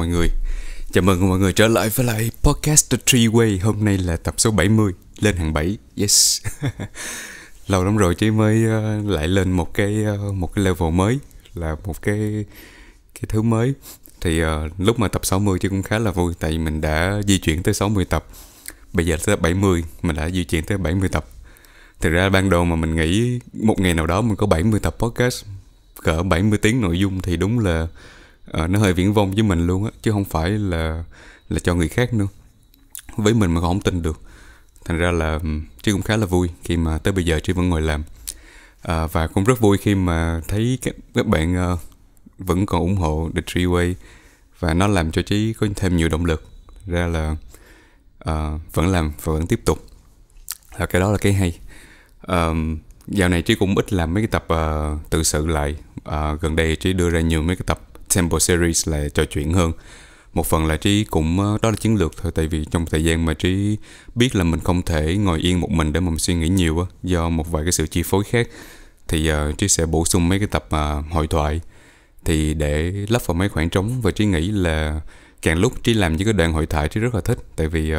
mọi người Chào mừng mọi người trở lại với lại podcast The Three Way Hôm nay là tập số 70, lên hàng 7, yes Lâu lắm rồi chứ mới ờ, lại lên một cái ờ, một cái level mới Là một cái cái thứ mới Thì uh, lúc mà tập 60 chứ cũng khá là vui Tại vì mình đã di chuyển tới 60 tập Bây giờ tới 70, mình đã di chuyển tới 70 tập Thực ra ban đầu mà mình nghĩ một ngày nào đó mình có 70 tập podcast Cỡ 70 tiếng nội dung thì đúng là à, nó hơi viễn vông với mình luôn á chứ không phải là là cho người khác nữa với mình mà không tin được thành ra là chứ cũng khá là vui khi mà tới bây giờ chứ vẫn ngồi làm à, và cũng rất vui khi mà thấy các, các bạn uh, vẫn còn ủng hộ The Tree Way và nó làm cho trí có thêm nhiều động lực ra là uh, vẫn làm và vẫn tiếp tục là cái đó là cái hay um, dạo này trí cũng ít làm mấy cái tập uh, tự sự lại uh, gần đây trí đưa ra nhiều mấy cái tập sample series là trò chuyện hơn một phần là trí cũng ờ, đó là chiến lược thôi tại vì trong thời gian mà trí biết là mình không thể ngồi yên một mình để mà mình suy nghĩ nhiều á do một vài cái sự chi phối khác thì uh, trí sẽ bổ sung mấy cái tập uh, hội thoại thì để lấp vào mấy khoảng trống và trí nghĩ là càng lúc trí làm những cái đoạn hội thoại trí rất là thích tại vì uh,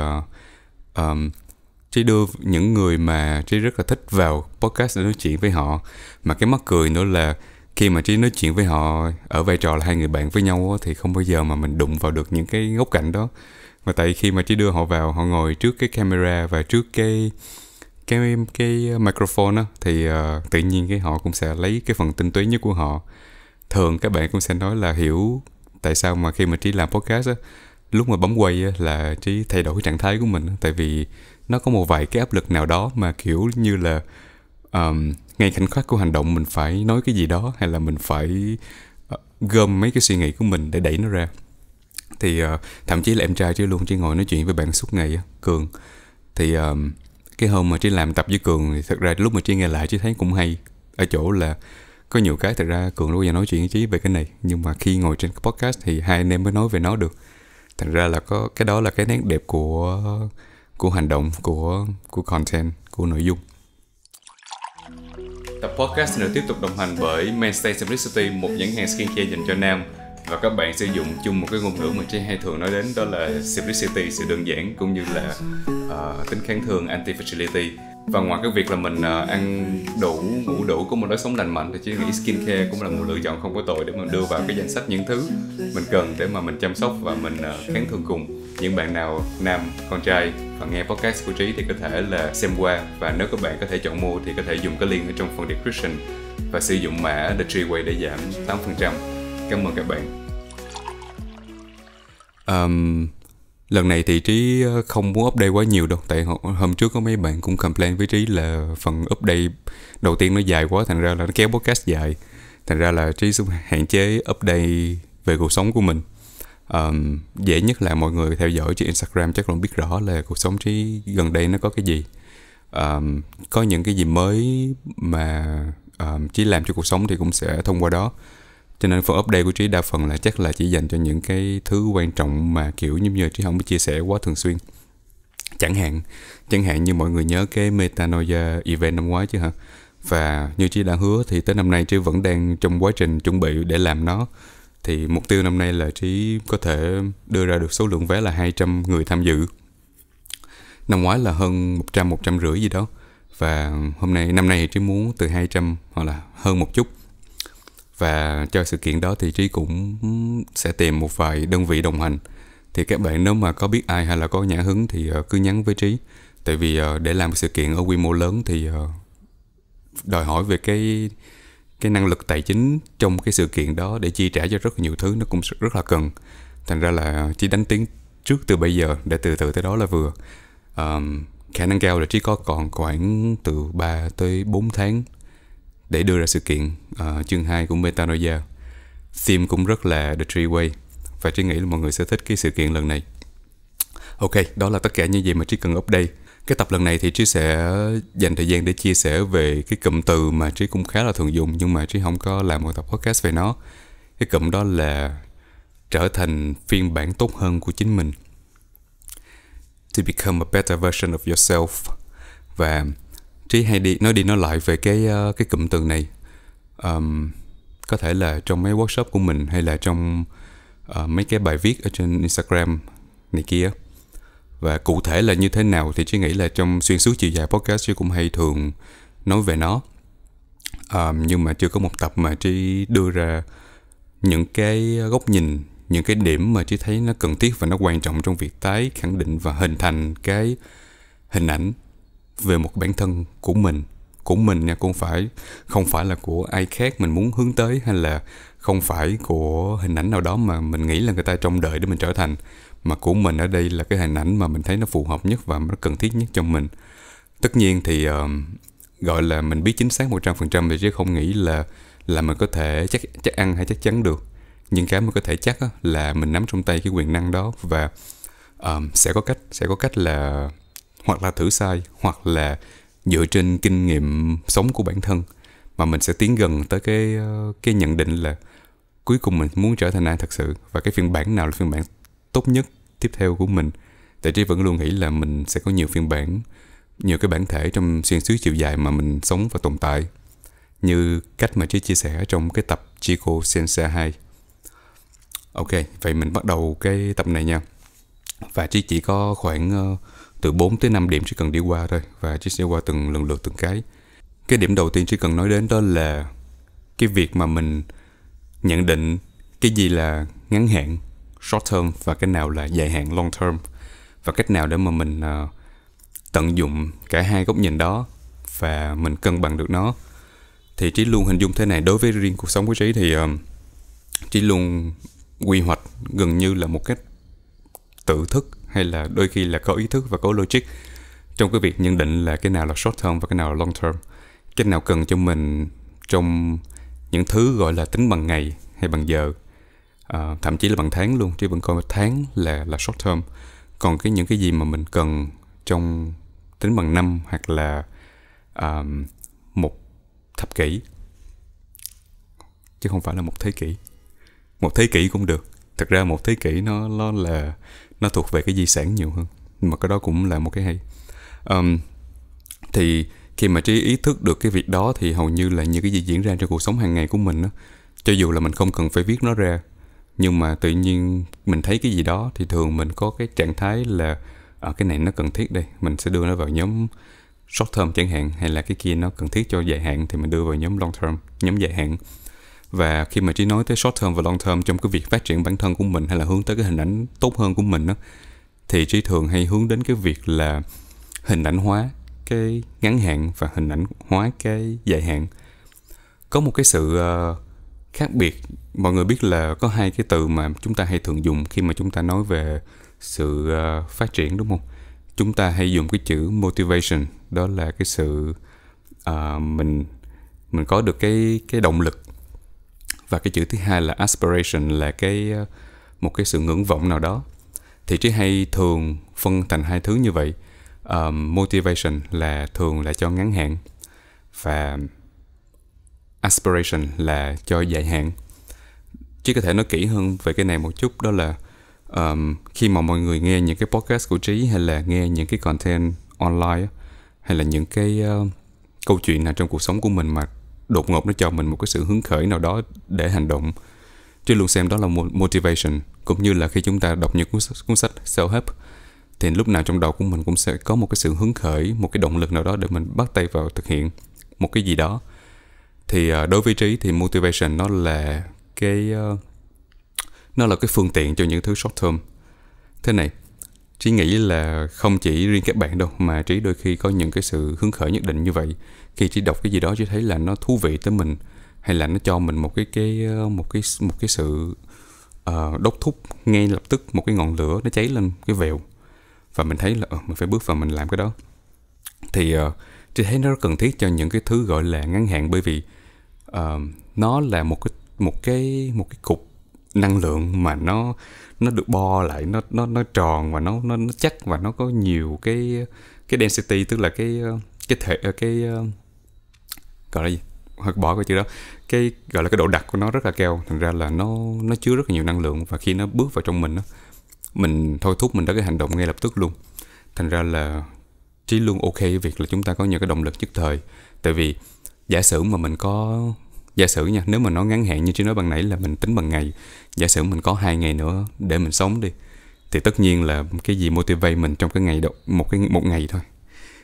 um, trí đưa những người mà trí rất là thích vào podcast để nói chuyện với họ mà cái mắc cười nữa là khi mà trí nói chuyện với họ ở vai trò là hai người bạn với nhau thì không bao giờ mà mình đụng vào được những cái góc cạnh đó mà tại khi mà trí đưa họ vào họ ngồi trước cái camera và trước cái cái cái microphone á thì uh, tự nhiên cái họ cũng sẽ lấy cái phần tinh túy nhất của họ thường các bạn cũng sẽ nói là hiểu tại sao mà khi mà trí làm podcast á lúc mà bấm quay á, là trí thay đổi cái trạng thái của mình á, tại vì nó có một vài cái áp lực nào đó mà kiểu như là um, ngay khoảnh khắc của hành động mình phải nói cái gì đó hay là mình phải ờ, gom mấy cái suy nghĩ của mình để đẩy nó ra thì uh, thậm chí là em trai chứ luôn chỉ ngồi nói chuyện với bạn suốt ngày cường thì um, cái hôm mà trí làm tập với cường thì thật ra lúc mà trí nghe lại trí thấy cũng hay ở chỗ là có nhiều cái thật ra cường luôn giờ nói chuyện với chí về cái này nhưng mà khi ngồi trên podcast thì hai anh em mới nói về nó được thành ra là có cái đó là cái nét đẹp của của hành động của của content của nội dung Tập podcast được tiếp tục đồng hành bởi Mainstay Simplicity, một nhãn hàng skincare dành cho nam và các bạn sử dụng chung một cái ngôn ngữ mà Trang hay thường nói đến đó là simplicity, sự đơn giản cũng như là uh, tính kháng thường anti-fragility và ngoài cái việc là mình uh, ăn đủ ngủ đủ có một lối sống lành mạnh thì chị nghĩ skincare cũng là một lựa chọn không có tội để mình đưa vào cái danh sách những thứ mình cần để mà mình chăm sóc và mình uh, kháng thường cùng những bạn nào nam con trai và nghe podcast của trí thì có thể là xem qua và nếu các bạn có thể chọn mua thì có thể dùng cái link ở trong phần description và sử dụng mã The Tree Way để giảm 8%. Cảm ơn các bạn. Um, lần này thì trí ờ, không muốn update quá nhiều đâu tại hôm trước có mấy bạn cũng complain với trí là phần update đầu tiên nó dài quá thành ra là nó kéo podcast dài thành ra là trí sẽ hạn chế update về cuộc sống của mình um, dễ nhất là mọi người theo dõi trên Instagram chắc cũng biết rõ là cuộc sống trí gần đây nó có cái gì um, có những cái gì mới mà um, trí làm cho cuộc sống thì cũng sẽ thông qua đó cho nên phần update của trí đa phần là chắc là chỉ dành cho những cái thứ quan trọng mà kiểu như như trí không có chia sẻ quá thường xuyên chẳng hạn chẳng hạn như mọi người nhớ cái metanoia event năm ngoái chứ hả và như trí đã hứa thì tới năm nay trí vẫn đang trong quá trình chuẩn bị để làm nó thì mục tiêu năm nay là Trí có thể đưa ra được số lượng vé là 200 người tham dự. Năm ngoái là hơn 100, rưỡi gì đó. Và hôm nay, năm nay Trí muốn từ 200 hoặc là hơn một chút. Và cho sự kiện đó thì Trí cũng sẽ tìm một vài đơn vị đồng hành. Thì các bạn nếu mà có biết ai hay là có nhã hứng thì ờ, cứ nhắn với Trí. Tại vì ờ, để làm một sự kiện ở quy mô lớn thì ờ, đòi hỏi về cái cái năng lực tài chính trong cái sự kiện đó để chi trả cho rất nhiều thứ nó cũng rất là cần thành ra là chỉ đánh tiếng trước từ bây giờ để từ từ tới đó là vừa um, khả năng cao là chỉ có còn khoảng từ 3 tới 4 tháng để đưa ra sự kiện uh, chương 2 của Metanoia theme cũng rất là The Three Way và Trí nghĩ là mọi người sẽ thích cái sự kiện lần này Ok, đó là tất cả những gì mà Trí cần update cái tập lần này thì trí sẽ dành thời gian để chia sẻ về cái cụm từ mà trí cũng khá là thường dùng nhưng mà trí không có làm một tập podcast về nó cái cụm đó là trở thành phiên bản tốt hơn của chính mình to become a better version of yourself và trí hay đi nói đi nói lại về cái ờ, cái cụm từ này um, có thể là trong mấy workshop của mình hay là trong uh, mấy cái bài viết ở trên Instagram này kia và cụ thể là như thế nào thì chị nghĩ là trong xuyên suốt chiều dài podcast chị cũng hay thường nói về nó um, nhưng mà chưa có một tập mà chị đưa ra những cái góc nhìn những cái điểm mà chị thấy nó cần thiết và nó quan trọng trong việc tái khẳng định và hình thành cái hình ảnh về một bản thân của mình của mình nha cũng phải không phải là của ai khác mình muốn hướng tới hay là không phải của hình ảnh nào đó mà mình nghĩ là người ta trông đợi để mình trở thành mà của mình ở đây là cái hình ảnh mà mình thấy nó phù hợp nhất và nó cần thiết nhất cho mình tất nhiên thì uh, gọi là mình biết chính xác 100% về chứ không nghĩ là là mình có thể chắc chắc ăn hay chắc chắn được nhưng cái mình có thể chắc là mình nắm trong tay cái quyền năng đó và um, sẽ có cách sẽ có cách là hoặc là thử sai hoặc là dựa trên kinh nghiệm sống của bản thân mà mình sẽ tiến gần tới cái ờ, cái nhận định là cuối cùng mình muốn trở thành ai thật sự và cái phiên bản nào là phiên bản tốt nhất tiếp theo của mình tại trí vẫn luôn nghĩ là mình sẽ có nhiều phiên bản nhiều cái bản thể trong xuyên suốt chiều dài mà mình sống và tồn tại như cách mà trí chia sẻ trong cái tập Chico Sensa 2 Ok, vậy mình bắt đầu cái tập này nha Và chỉ chỉ có khoảng uh, từ 4 tới 5 điểm chỉ cần đi qua thôi Và chỉ sẽ qua từng lần lượt từng cái Cái điểm đầu tiên chỉ cần nói đến đó là Cái việc mà mình nhận định cái gì là ngắn hạn short term và cái nào là dài hạn long term và cách nào để mà mình uh, tận dụng cả hai góc nhìn đó và mình cân bằng được nó thì trí luôn hình dung thế này đối với riêng cuộc sống của trí thì um, trí luôn quy hoạch gần như là một cách tự thức hay là đôi khi là có ý thức và có logic trong cái việc nhận định là cái nào là short term và cái nào là long term cái nào cần cho mình trong những thứ gọi là tính bằng ngày hay bằng giờ à, thậm chí là bằng tháng luôn chứ vẫn coi tháng là là short term còn cái những cái gì mà mình cần trong tính bằng năm hoặc là um, một thập kỷ chứ không phải là một thế kỷ một thế kỷ cũng được thật ra một thế kỷ nó nó là nó thuộc về cái di sản nhiều hơn mà cái đó cũng là một cái hay um, thì khi mà trí ý thức được cái việc đó thì hầu như là những cái gì diễn ra trong cuộc sống hàng ngày của mình đó, cho dù là mình không cần phải viết nó ra nhưng mà tự nhiên mình thấy cái gì đó thì thường mình có cái trạng thái là ở à, cái này nó cần thiết đây mình sẽ đưa nó vào nhóm short term chẳng hạn hay là cái kia nó cần thiết cho dài hạn thì mình đưa vào nhóm long term nhóm dài hạn và khi mà chỉ nói tới short term và long term trong cái việc phát triển bản thân của mình hay là hướng tới cái hình ảnh tốt hơn của mình đó thì trí thường hay hướng đến cái việc là hình ảnh hóa cái ngắn hạn và hình ảnh hóa cái dài hạn có một cái sự uh, khác biệt mọi người biết là có hai cái từ mà chúng ta hay thường dùng khi mà chúng ta nói về sự ờ, phát triển đúng không chúng ta hay dùng cái chữ motivation đó là cái sự uh, mình mình có được cái cái động lực và cái chữ thứ hai là aspiration là cái ờ, một cái sự ngưỡng vọng nào đó thì trí hay thường phân thành hai thứ như vậy um, motivation là thường là cho ngắn hạn và aspiration là cho dài hạn Trí có thể nói kỹ hơn về cái này một chút đó là um, khi mà mọi người nghe những cái podcast của Trí hay là nghe những cái content online hay là những cái uh, câu chuyện nào trong cuộc sống của mình mà đột ngột nó cho mình một cái sự hứng khởi nào đó để hành động Trí luôn xem đó là motivation cũng như là khi chúng ta đọc những cuốn sách self-help thì lúc nào trong đầu của mình cũng sẽ có một cái sự hứng khởi một cái động lực nào đó để mình bắt tay vào thực hiện một cái gì đó thì ờ, đối với trí thì motivation nó là cái uh, nó là cái phương tiện cho những thứ short term thế này trí nghĩ là không chỉ riêng các bạn đâu mà trí đôi khi có những cái sự hứng khởi nhất định như vậy khi trí đọc cái gì đó trí thấy là nó thú vị tới mình hay là nó cho mình một cái cái ờ, một cái một cái sự uh, đốc thúc ngay lập tức một cái ngọn lửa nó cháy lên cái vèo và mình thấy là uh, mình phải bước vào mình làm cái đó thì uh, trí thấy nó rất cần thiết cho những cái thứ gọi là ngắn hạn bởi vì uh, nó là một cái một cái một cái cục năng lượng mà nó nó được bo lại nó nó nó tròn và nó nó nó chắc và nó có nhiều cái cái density tức là cái ờ, cái thể ờ, cái ờ, gọi là gì hoặc bỏ cái chữ đó cái gọi là cái độ đặc của nó rất là cao thành ra là nó nó chứa rất là nhiều năng lượng và khi nó bước vào trong mình đó, mình thôi thúc mình tới cái hành động ngay lập tức luôn thành ra là trí luôn ok việc là chúng ta có những cái động lực nhất thời tại vì giả sử mà mình có giả sử nha nếu mà nó ngắn hạn như chị nói bằng nãy là mình tính bằng ngày giả sử mình có hai ngày nữa để mình sống đi thì tất nhiên là cái gì motivate mình trong cái ngày đó một cái một ngày thôi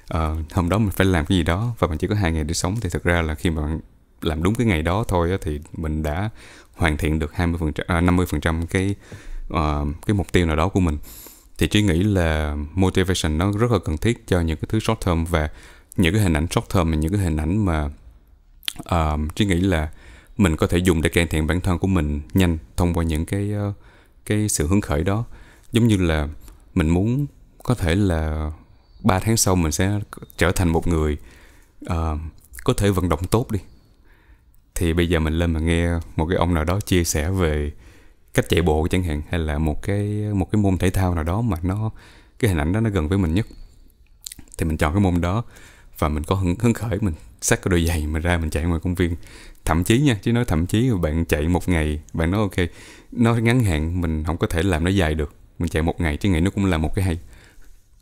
à, hôm đó mình phải làm cái gì đó và mình chỉ có hai ngày để sống thì thực ra là khi mà bạn làm đúng cái ngày đó thôi thì mình đã hoàn thiện được 20% à, 50% cái uh, cái mục tiêu nào đó của mình thì chỉ nghĩ là motivation nó rất là cần thiết cho những cái thứ short term và những cái hình ảnh short term và những cái hình ảnh mà uh, trí nghĩ là mình có thể dùng để cải thiện bản thân của mình nhanh thông qua những cái uh, cái sự hứng khởi đó giống như là mình muốn có thể là 3 tháng sau mình sẽ trở thành một người uh, có thể vận động tốt đi thì bây giờ mình lên mà nghe một cái ông nào đó chia sẻ về cách chạy bộ chẳng hạn hay là một cái một cái môn thể thao nào đó mà nó cái hình ảnh đó nó gần với mình nhất thì mình chọn cái môn đó và mình có hứng, hứng khởi mình xách cái đôi giày mà ra mình chạy ngoài công viên thậm chí nha chứ nói thậm chí bạn chạy một ngày bạn nói ok nó ngắn hạn mình không có thể làm nó dài được mình chạy một ngày chứ nghĩ nó cũng là một cái hay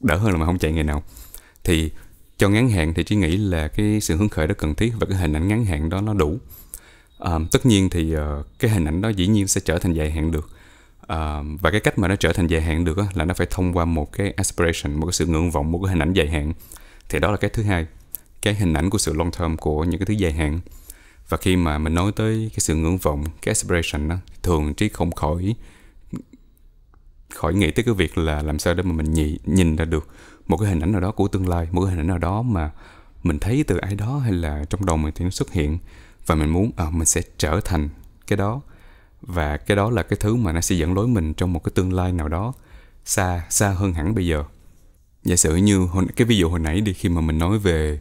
đỡ hơn là mà không chạy ngày nào thì cho ngắn hạn thì chỉ nghĩ là cái sự hứng khởi đó cần thiết và cái hình ảnh ngắn hạn đó nó đủ à, tất nhiên thì uh, cái hình ảnh đó dĩ nhiên sẽ trở thành dài hạn được à, và cái cách mà nó trở thành dài hạn được đó, là nó phải thông qua một cái aspiration một cái sự ngưỡng vọng một cái hình ảnh dài hạn thì đó là cái thứ hai cái hình ảnh của sự long term của những cái thứ dài hạn và khi mà mình nói tới cái sự ngưỡng vọng cái aspiration đó thường trí không khỏi khỏi nghĩ tới cái việc là làm sao để mà mình nhị, nhìn ra được một cái hình ảnh nào đó của tương lai một cái hình ảnh nào đó mà mình thấy từ ai đó hay là trong đầu mình thì nó xuất hiện và mình muốn à, mình sẽ trở thành cái đó và cái đó là cái thứ mà nó sẽ dẫn lối mình trong một cái tương lai nào đó xa xa hơn hẳn bây giờ giả sử như cái ví dụ hồi nãy đi khi mà mình nói về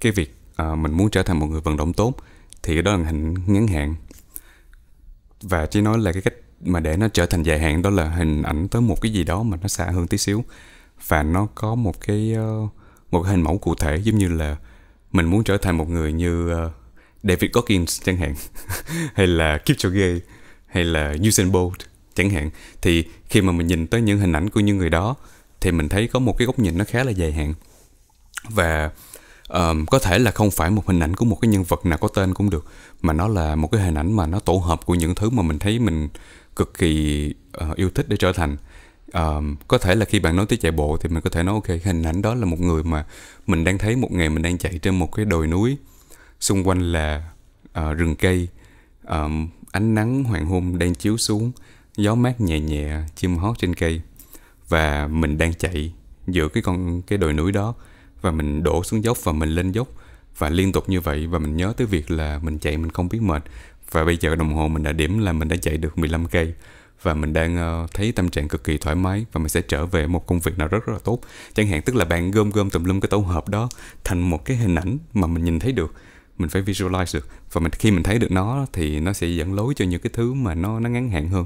cái việc à, mình muốn trở thành một người vận động tốt thì đó là hình ngắn hạn và chỉ nói là cái cách mà để nó trở thành dài hạn đó là hình ảnh tới một cái gì đó mà nó xa hơn tí xíu và nó có một cái ờ, một cái hình mẫu cụ thể giống như là mình muốn trở thành một người như ờ, David Goggins chẳng hạn hay là Kipchoge hay là Usain Bolt chẳng hạn thì khi mà mình nhìn tới những hình ảnh của những người đó thì mình thấy có một cái góc nhìn nó khá là dài hạn và um, có thể là không phải một hình ảnh của một cái nhân vật nào có tên cũng được mà nó là một cái hình ảnh mà nó tổ hợp của những thứ mà mình thấy mình cực kỳ uh, yêu thích để trở thành um, có thể là khi bạn nói tới chạy bộ thì mình có thể nói ok hình ảnh đó là một người mà mình đang thấy một ngày mình đang chạy trên một cái đồi núi xung quanh là uh, rừng cây um, ánh nắng hoàng hôn đang chiếu xuống gió mát nhẹ nhẹ chim hót trên cây và mình đang chạy giữa cái con cái đồi núi đó và mình đổ xuống dốc và mình lên dốc và liên tục như vậy và mình nhớ tới việc là mình chạy mình không biết mệt và bây giờ đồng hồ mình đã điểm là mình đã chạy được 15 cây và mình đang uh, thấy tâm trạng cực kỳ thoải mái và mình sẽ trở về một công việc nào rất rất là tốt chẳng hạn tức là bạn gom gom tùm lum cái tổ hợp đó thành một cái hình ảnh mà mình nhìn thấy được mình phải visualize được và mình khi mình thấy được nó thì nó sẽ dẫn lối cho những cái thứ mà nó nó ngắn hạn hơn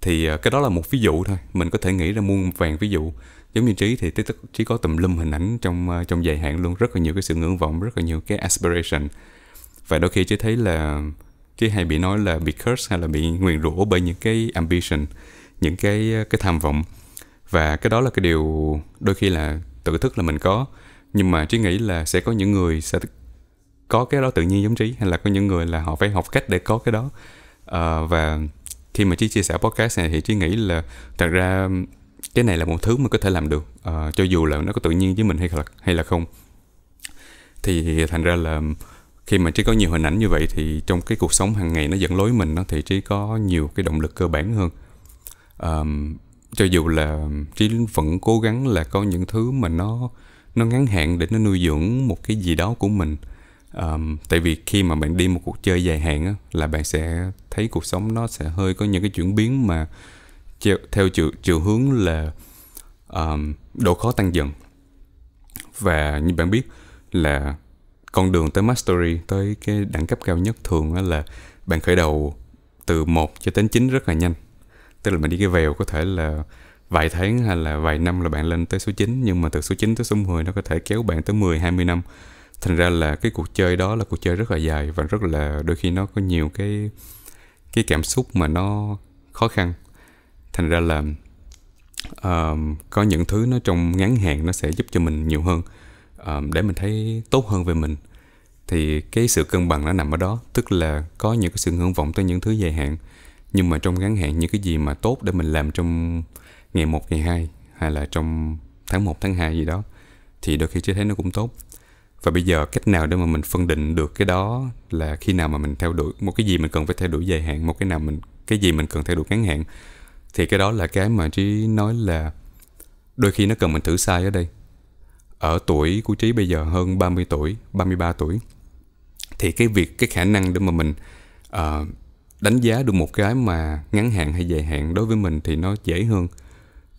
thì uh, cái đó là một ví dụ thôi mình có thể nghĩ ra muôn vàng ví dụ giống như trí thì trí có tùm lum hình ảnh trong ờ, trong dài hạn luôn rất là nhiều cái sự ngưỡng vọng rất là nhiều cái aspiration và đôi khi trí thấy là trí hay bị nói là bị curse hay là bị nguyền rủa bởi những cái ambition những cái ờ, cái tham vọng và cái đó là cái điều đôi khi là tự thức là mình có nhưng mà trí nghĩ là sẽ có những người sẽ có cái đó tự nhiên giống trí hay là có những người là họ phải học cách để có cái đó à, và khi mà trí chia sẻ podcast này thì trí nghĩ là thật ra cái này là một thứ mà có thể làm được à, cho dù là nó có tự nhiên với mình hay là hay là không thì thành ra là khi mà trí có nhiều hình ảnh như vậy thì trong cái cuộc sống hàng ngày nó dẫn lối mình nó thì trí có nhiều cái động lực cơ bản hơn um, cho dù là trí vẫn cố gắng là có những thứ mà nó nó ngắn hạn để nó nuôi dưỡng một cái gì đó của mình um, tại vì khi mà bạn đi một cuộc chơi dài hạn á, là bạn sẽ thấy cuộc sống nó sẽ hơi có những cái chuyển biến mà theo, theo chiều chiều hướng là um, độ khó tăng dần và như bạn biết là con đường tới mastery tới cái đẳng cấp cao nhất thường là bạn khởi đầu từ 1 cho đến 9 rất là nhanh tức là bạn đi cái vèo có thể là vài tháng hay là vài năm là bạn lên tới số 9 nhưng mà từ số 9 tới số 10 nó có thể kéo bạn tới 10 20 năm. Thành ra là cái cuộc chơi đó là cuộc chơi rất là dài và rất là đôi khi nó có nhiều cái cái cảm xúc mà nó khó khăn thành ra là um, có những thứ nó trong ngắn hạn nó sẽ giúp cho mình nhiều hơn um, để mình thấy tốt hơn về mình thì cái sự cân bằng nó nằm ở đó tức là có những cái sự ngưỡng vọng tới những thứ dài hạn nhưng mà trong ngắn hạn những cái gì mà tốt để mình làm trong ngày 1, ngày 2 hay là trong tháng 1, tháng 2 gì đó thì đôi khi chưa thấy nó cũng tốt và bây giờ cách nào để mà mình phân định được cái đó là khi nào mà mình theo đuổi một cái gì mình cần phải theo đuổi dài hạn một cái nào mình cái gì mình cần theo đuổi ngắn hạn thì cái đó là cái mà trí nói là đôi khi nó cần mình thử sai ở đây ở tuổi của trí bây giờ hơn 30 tuổi 33 tuổi thì cái việc cái khả năng để mà mình uh, đánh giá được một cái mà ngắn hạn hay dài hạn đối với mình thì nó dễ hơn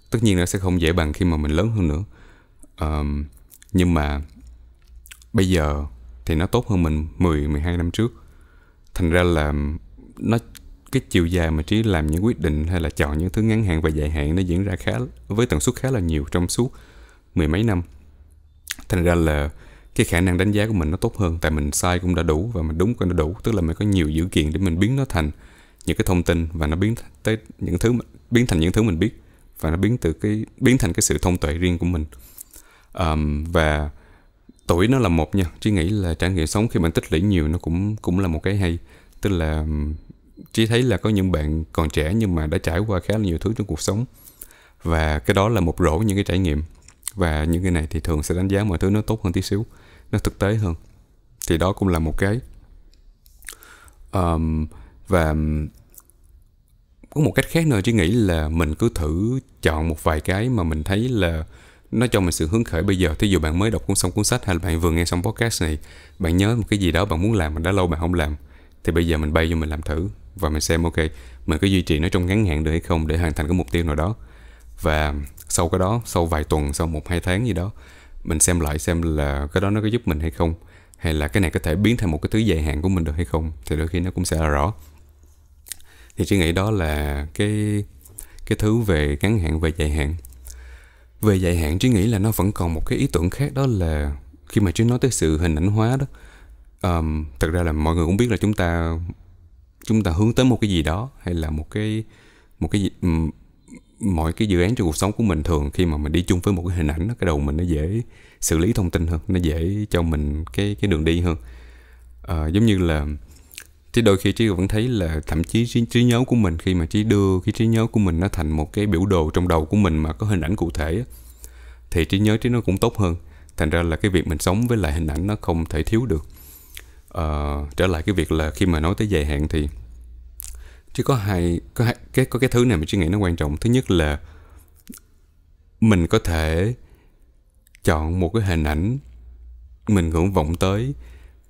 tất nhiên nó sẽ không dễ bằng khi mà mình lớn hơn nữa um, nhưng mà bây giờ thì nó tốt hơn mình 10 12 năm trước thành ra là nó cái chiều dài mà trí làm những quyết định hay là chọn những thứ ngắn hạn và dài hạn nó diễn ra khá với tần suất khá là nhiều trong suốt mười mấy năm thành ra là cái khả năng đánh giá của mình nó tốt hơn tại mình sai cũng đã đủ và mình đúng cũng đã đủ tức là mình có nhiều dữ kiện để mình biến nó thành những cái thông tin và nó biến tới những thứ biến thành những thứ mình biết và nó biến từ cái biến thành cái sự thông tuệ riêng của mình um, và tuổi nó là một nha trí nghĩ là trải nghiệm sống khi mình tích lũy nhiều nó cũng cũng là một cái hay tức là chỉ thấy là có những bạn còn trẻ nhưng mà đã trải qua khá là nhiều thứ trong cuộc sống và cái đó là một rổ những cái trải nghiệm và những cái này thì thường sẽ đánh giá mọi thứ nó tốt hơn tí xíu nó thực tế hơn thì đó cũng là một cái um, và có một cách khác nữa chỉ nghĩ là mình cứ thử chọn một vài cái mà mình thấy là nó cho mình sự hứng khởi bây giờ thí dụ bạn mới đọc cuốn xong cuốn sách hay là bạn vừa nghe xong podcast này bạn nhớ một cái gì đó bạn muốn làm mà đã lâu bạn không làm thì bây giờ mình bay vô mình làm thử và mình xem ok mình có duy trì nó trong ngắn hạn được hay không để hoàn thành cái mục tiêu nào đó và sau cái đó sau vài tuần sau một hai tháng gì đó mình xem lại xem là cái đó nó có giúp mình hay không hay là cái này có thể biến thành một cái thứ dài hạn của mình được hay không thì đôi khi nó cũng sẽ là rõ thì chỉ nghĩ đó là cái cái thứ về ngắn hạn về dài hạn về dài hạn chị nghĩ là nó vẫn còn một cái ý tưởng khác đó là khi mà chị nói tới sự hình ảnh hóa đó um, thật ra là mọi người cũng biết là chúng ta chúng ta hướng tới một cái gì đó hay là một cái một cái gì mọi cái dự án trong cuộc sống của mình thường khi mà mình đi chung với một cái hình ảnh cái đầu mình nó dễ xử lý thông tin hơn nó dễ cho mình cái cái đường đi hơn à, giống như là thì đôi khi trí vẫn thấy là thậm chí trí, trí nhớ của mình khi mà trí đưa cái trí nhớ của mình nó thành một cái biểu đồ trong đầu của mình mà có hình ảnh cụ thể thì trí nhớ trí nó cũng tốt hơn thành ra là cái việc mình sống với lại hình ảnh nó không thể thiếu được uh, trở lại cái việc là khi mà nói tới dài hạn thì chỉ có hai có hai, cái có cái thứ này mà chị nghĩ nó quan trọng thứ nhất là mình có thể chọn một cái hình ảnh mình ngưỡng vọng tới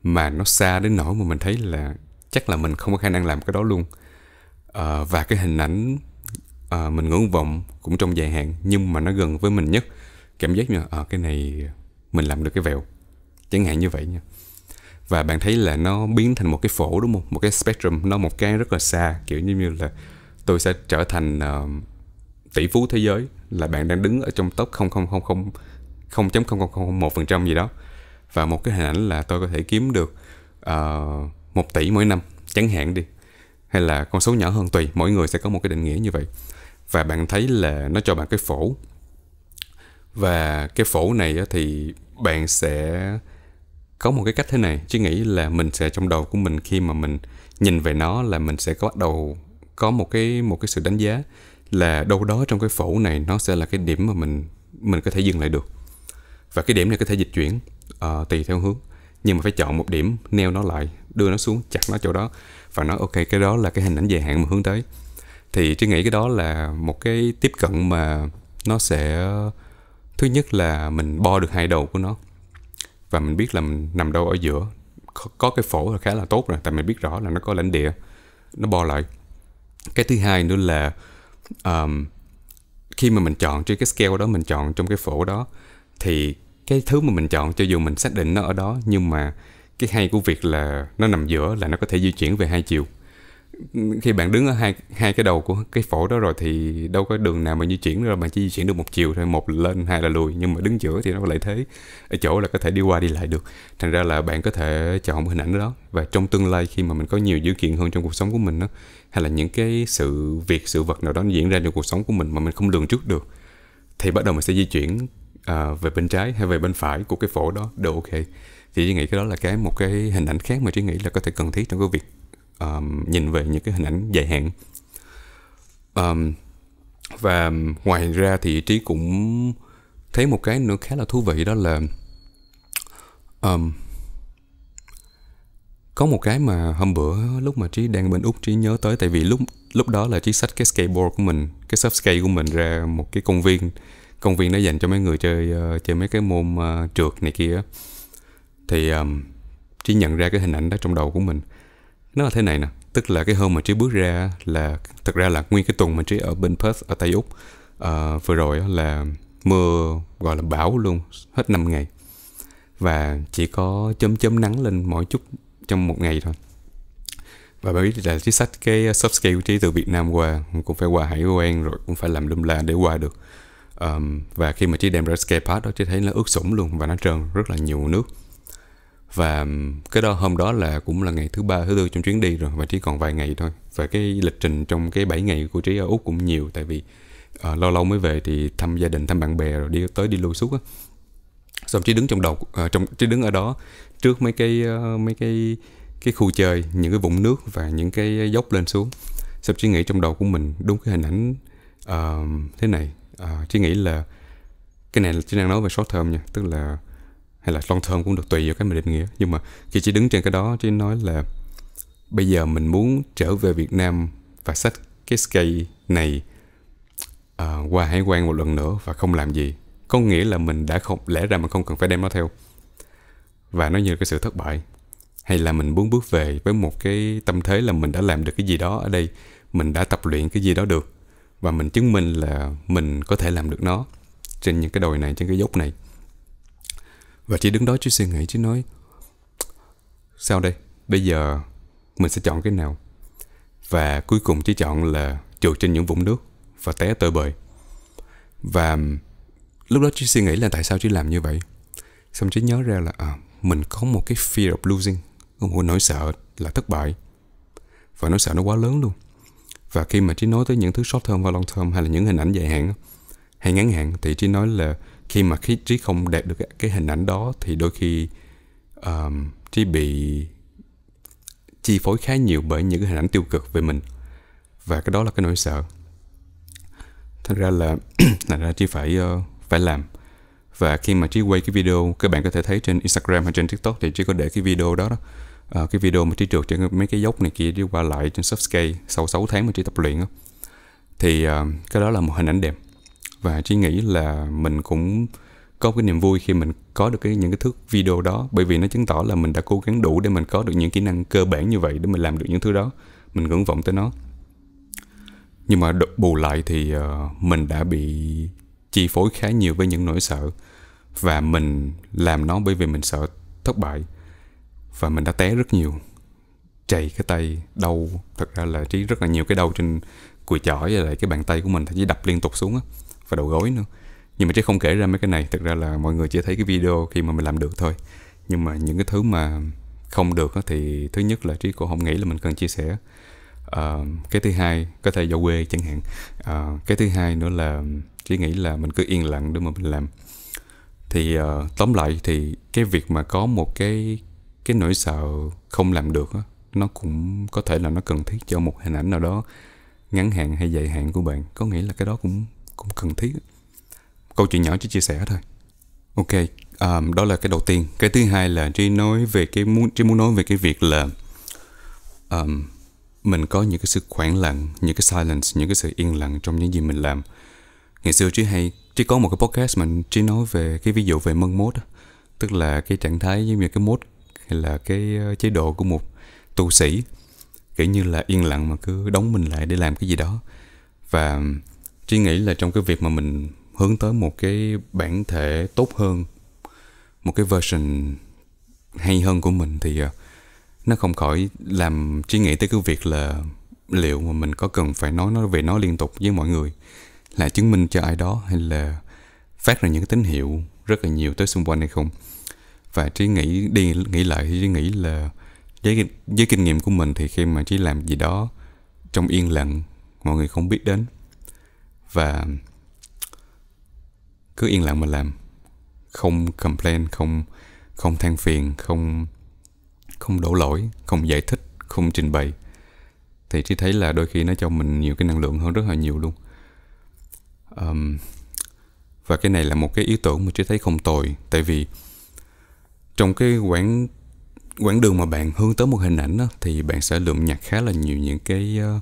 mà nó xa đến nỗi mà mình thấy là chắc là mình không có khả năng làm cái đó luôn à, và cái hình ảnh à, mình ngưỡng vọng cũng trong dài hạn nhưng mà nó gần với mình nhất cảm giác như à, cái này mình làm được cái vèo chẳng hạn như vậy nha và bạn thấy là nó biến thành một cái phổ đúng không một cái spectrum nó một cái rất là xa kiểu như như là tôi sẽ trở thành uh, tỷ phú thế giới là bạn đang đứng ở trong top 0000 0 trăm gì đó và một cái hình ảnh là tôi có thể kiếm được uh, ờ, 1 tỷ mỗi năm chẳng hạn đi hay là con số nhỏ hơn tùy mỗi người sẽ có một cái định nghĩa như vậy và bạn thấy là nó cho bạn cái phổ và cái phổ này thì bạn sẽ có một cái cách thế này chứ nghĩ là mình sẽ trong đầu của mình khi mà mình nhìn về nó là mình sẽ có bắt đầu có một cái một cái sự đánh giá là đâu đó trong cái phổ này nó sẽ là cái điểm mà mình mình có thể dừng lại được và cái điểm này có thể dịch chuyển uh, tùy theo hướng nhưng mà phải chọn một điểm neo nó lại đưa nó xuống chặt nó chỗ đó và nói ok cái đó là cái hình ảnh dài hạn mà hướng tới thì tôi nghĩ cái đó là một cái tiếp cận mà nó sẽ thứ nhất là mình bo được hai đầu của nó và mình biết là mình nằm đâu ở giữa có, có cái phổ là khá là tốt rồi tại mình biết rõ là nó có lãnh địa nó bo lại cái thứ hai nữa là um, khi mà mình chọn trên cái scale đó mình chọn trong cái phổ đó thì cái thứ mà mình chọn cho dù mình xác định nó ở đó nhưng mà cái hay của việc là nó nằm giữa là nó có thể di chuyển về hai chiều khi bạn đứng ở hai hai cái đầu của cái phổ đó rồi thì đâu có đường nào mà di chuyển nữa bạn chỉ di chuyển được một chiều thôi một là lên hai là lùi nhưng mà đứng giữa thì nó lại thế ở chỗ là có thể đi qua đi lại được thành ra là bạn có thể chọn một hình ảnh đó và trong tương lai khi mà mình có nhiều dữ kiện hơn trong cuộc sống của mình đó hay là những cái sự việc sự vật nào đó diễn ra trong cuộc sống của mình mà mình không lường trước được thì bắt đầu mình sẽ di chuyển uh, về bên trái hay về bên phải của cái phổ đó đều ok thì chị nghĩ cái đó là cái một cái hình ảnh khác mà chị nghĩ là có thể cần thiết trong cái việc um, nhìn về những cái hình ảnh dài hạn um, và ngoài ra thì trí cũng thấy một cái nữa khá là thú vị đó là um, có một cái mà hôm bữa lúc mà trí đang bên úc trí nhớ tới tại vì lúc lúc đó là trí xách cái skateboard của mình cái surf skate của mình ra một cái công viên công viên đó dành cho mấy người chơi uh, chơi mấy cái môn uh, trượt này kia thì um, trí nhận ra cái hình ảnh đó trong đầu của mình nó là thế này nè tức là cái hôm mà trí bước ra là thật ra là nguyên cái tuần mà trí ở bên Perth ở Tây úc uh, vừa rồi là mưa gọi là bão luôn hết 5 ngày và chỉ có chấm chấm nắng lên mỗi chút trong một ngày thôi và bởi vì là trí sách cái ờ, soft skill trí từ Việt Nam qua cũng phải qua Hải Quan rồi cũng phải làm lum la để qua được um, và khi mà trí đem ra skate park đó trí thấy nó ướt sũng luôn và nó trơn rất là nhiều nước và cái đó hôm đó là cũng là ngày thứ ba thứ tư trong chuyến đi rồi và chỉ còn vài ngày thôi và cái lịch trình trong cái 7 ngày của trí ở úc cũng nhiều tại vì à, lâu lâu mới về thì thăm gia đình thăm bạn bè rồi đi tới đi lui suốt á xong chỉ đứng trong đầu à, trong chỉ đứng ở đó trước mấy cái uh, mấy cái cái khu chơi những cái vũng nước và những cái dốc lên xuống xong chỉ nghĩ trong đầu của mình đúng cái hình ảnh uh, thế này uh, chỉ nghĩ là cái này là chỉ đang nói về short term nha tức là hay là long thơm cũng được tùy vào cái mình định nghĩa nhưng mà khi chỉ đứng trên cái đó chỉ nói là bây giờ mình muốn trở về Việt Nam và xách cái scale này uh, qua hải quan một lần nữa và không làm gì có nghĩa là mình đã không lẽ ra mình không cần phải đem nó theo và nó như cái sự thất bại hay là mình muốn bước về với một cái tâm thế là mình đã làm được cái gì đó ở đây mình đã tập luyện cái gì đó được và mình chứng minh là mình có thể làm được nó trên những cái đồi này trên cái dốc này và chị đứng đó chị suy nghĩ Chị nói Sao đây Bây giờ Mình sẽ chọn cái nào Và cuối cùng chị chọn là Trượt trên những vũng nước Và té tơi bời Và Lúc đó chị suy nghĩ là tại sao chị làm như vậy Xong chị nhớ ra là à, Mình có một cái fear of losing Một nỗi sợ là thất bại Và nỗi sợ nó quá lớn luôn Và khi mà chị nói tới những thứ short term và long term Hay là những hình ảnh dài hạn hay ngắn hạn thì chỉ nói là khi mà khi trí không đẹp được cái hình ảnh đó thì đôi khi um, trí bị chi phối khá nhiều bởi những cái hình ảnh tiêu cực về mình và cái đó là cái nỗi sợ thành ra là thành ra trí phải uh, phải làm và khi mà trí quay cái video các bạn có thể thấy trên Instagram hay trên TikTok thì trí có để cái video đó đó à, cái video mà trí trượt trên mấy cái dốc này kia đi qua lại trên subscale sau 6 tháng mà trí tập luyện đó. thì uh, cái đó là một hình ảnh đẹp và chỉ nghĩ là mình cũng có cái niềm vui khi mình có được cái những cái thước video đó bởi vì nó chứng tỏ là mình đã cố gắng đủ để mình có được những kỹ năng cơ bản như vậy để mình làm được những thứ đó mình ngưỡng vọng tới nó nhưng mà bù lại thì ờ, mình đã bị chi phối khá nhiều với những nỗi sợ và mình làm nó bởi vì mình sợ thất bại và mình đã té rất nhiều chày cái tay đau thật ra là trí rất là nhiều cái đau trên cùi chỏi và lại cái bàn tay của mình chỉ đập liên tục xuống á và đầu gối nữa nhưng mà chứ không kể ra mấy cái này thực ra là mọi người chỉ thấy cái video khi mà mình làm được thôi nhưng mà những cái thứ mà không được thì thứ nhất là trí cô không nghĩ là mình cần chia sẻ uh, cái thứ hai có thể do quê chẳng hạn uh, cái thứ hai nữa là trí nghĩ là mình cứ yên lặng để mà mình làm thì uh, tóm lại thì cái việc mà có một cái cái nỗi sợ không làm được đó, nó cũng có thể là nó cần thiết cho một hình ảnh nào đó ngắn hạn hay dài hạn của bạn có nghĩa là cái đó cũng cũng cần thiết câu chuyện nhỏ chỉ chia sẻ thôi ok um, đó là cái đầu tiên cái thứ hai là trí nói về cái muốn chỉ muốn nói về cái việc là um, mình có những cái sự khoảng lặng những cái silence những cái sự yên lặng trong những gì mình làm ngày xưa trí hay trí có một cái podcast mình trí nói về cái ví dụ về mân mốt tức là cái trạng thái giống như cái mốt hay là cái ờ, chế độ của một tu sĩ kiểu như là yên lặng mà cứ đóng mình lại để làm cái gì đó và chỉ nghĩ là trong cái việc mà mình hướng tới một cái bản thể tốt hơn, một cái version hay hơn của mình thì à, nó không khỏi làm trí nghĩ tới cái việc là liệu mà mình có cần phải nói nó về nó liên tục với mọi người là chứng minh cho ai đó hay là phát ra những tín hiệu rất là nhiều tới xung quanh hay không và trí nghĩ đi nghĩ lại thì trí nghĩ là với với kinh nghiệm của mình thì khi mà trí làm gì đó trong yên lặng mọi người không biết đến và cứ yên lặng mà làm không complain không không than phiền không không đổ lỗi không giải thích không trình bày thì chỉ thấy là đôi khi nó cho mình nhiều cái năng lượng hơn rất là nhiều luôn um, và cái này là một cái yếu tố mà chỉ thấy không tồi tại vì trong cái quãng quãng đường mà bạn hướng tới một hình ảnh đó, thì bạn sẽ lượm nhặt khá là nhiều những cái uh,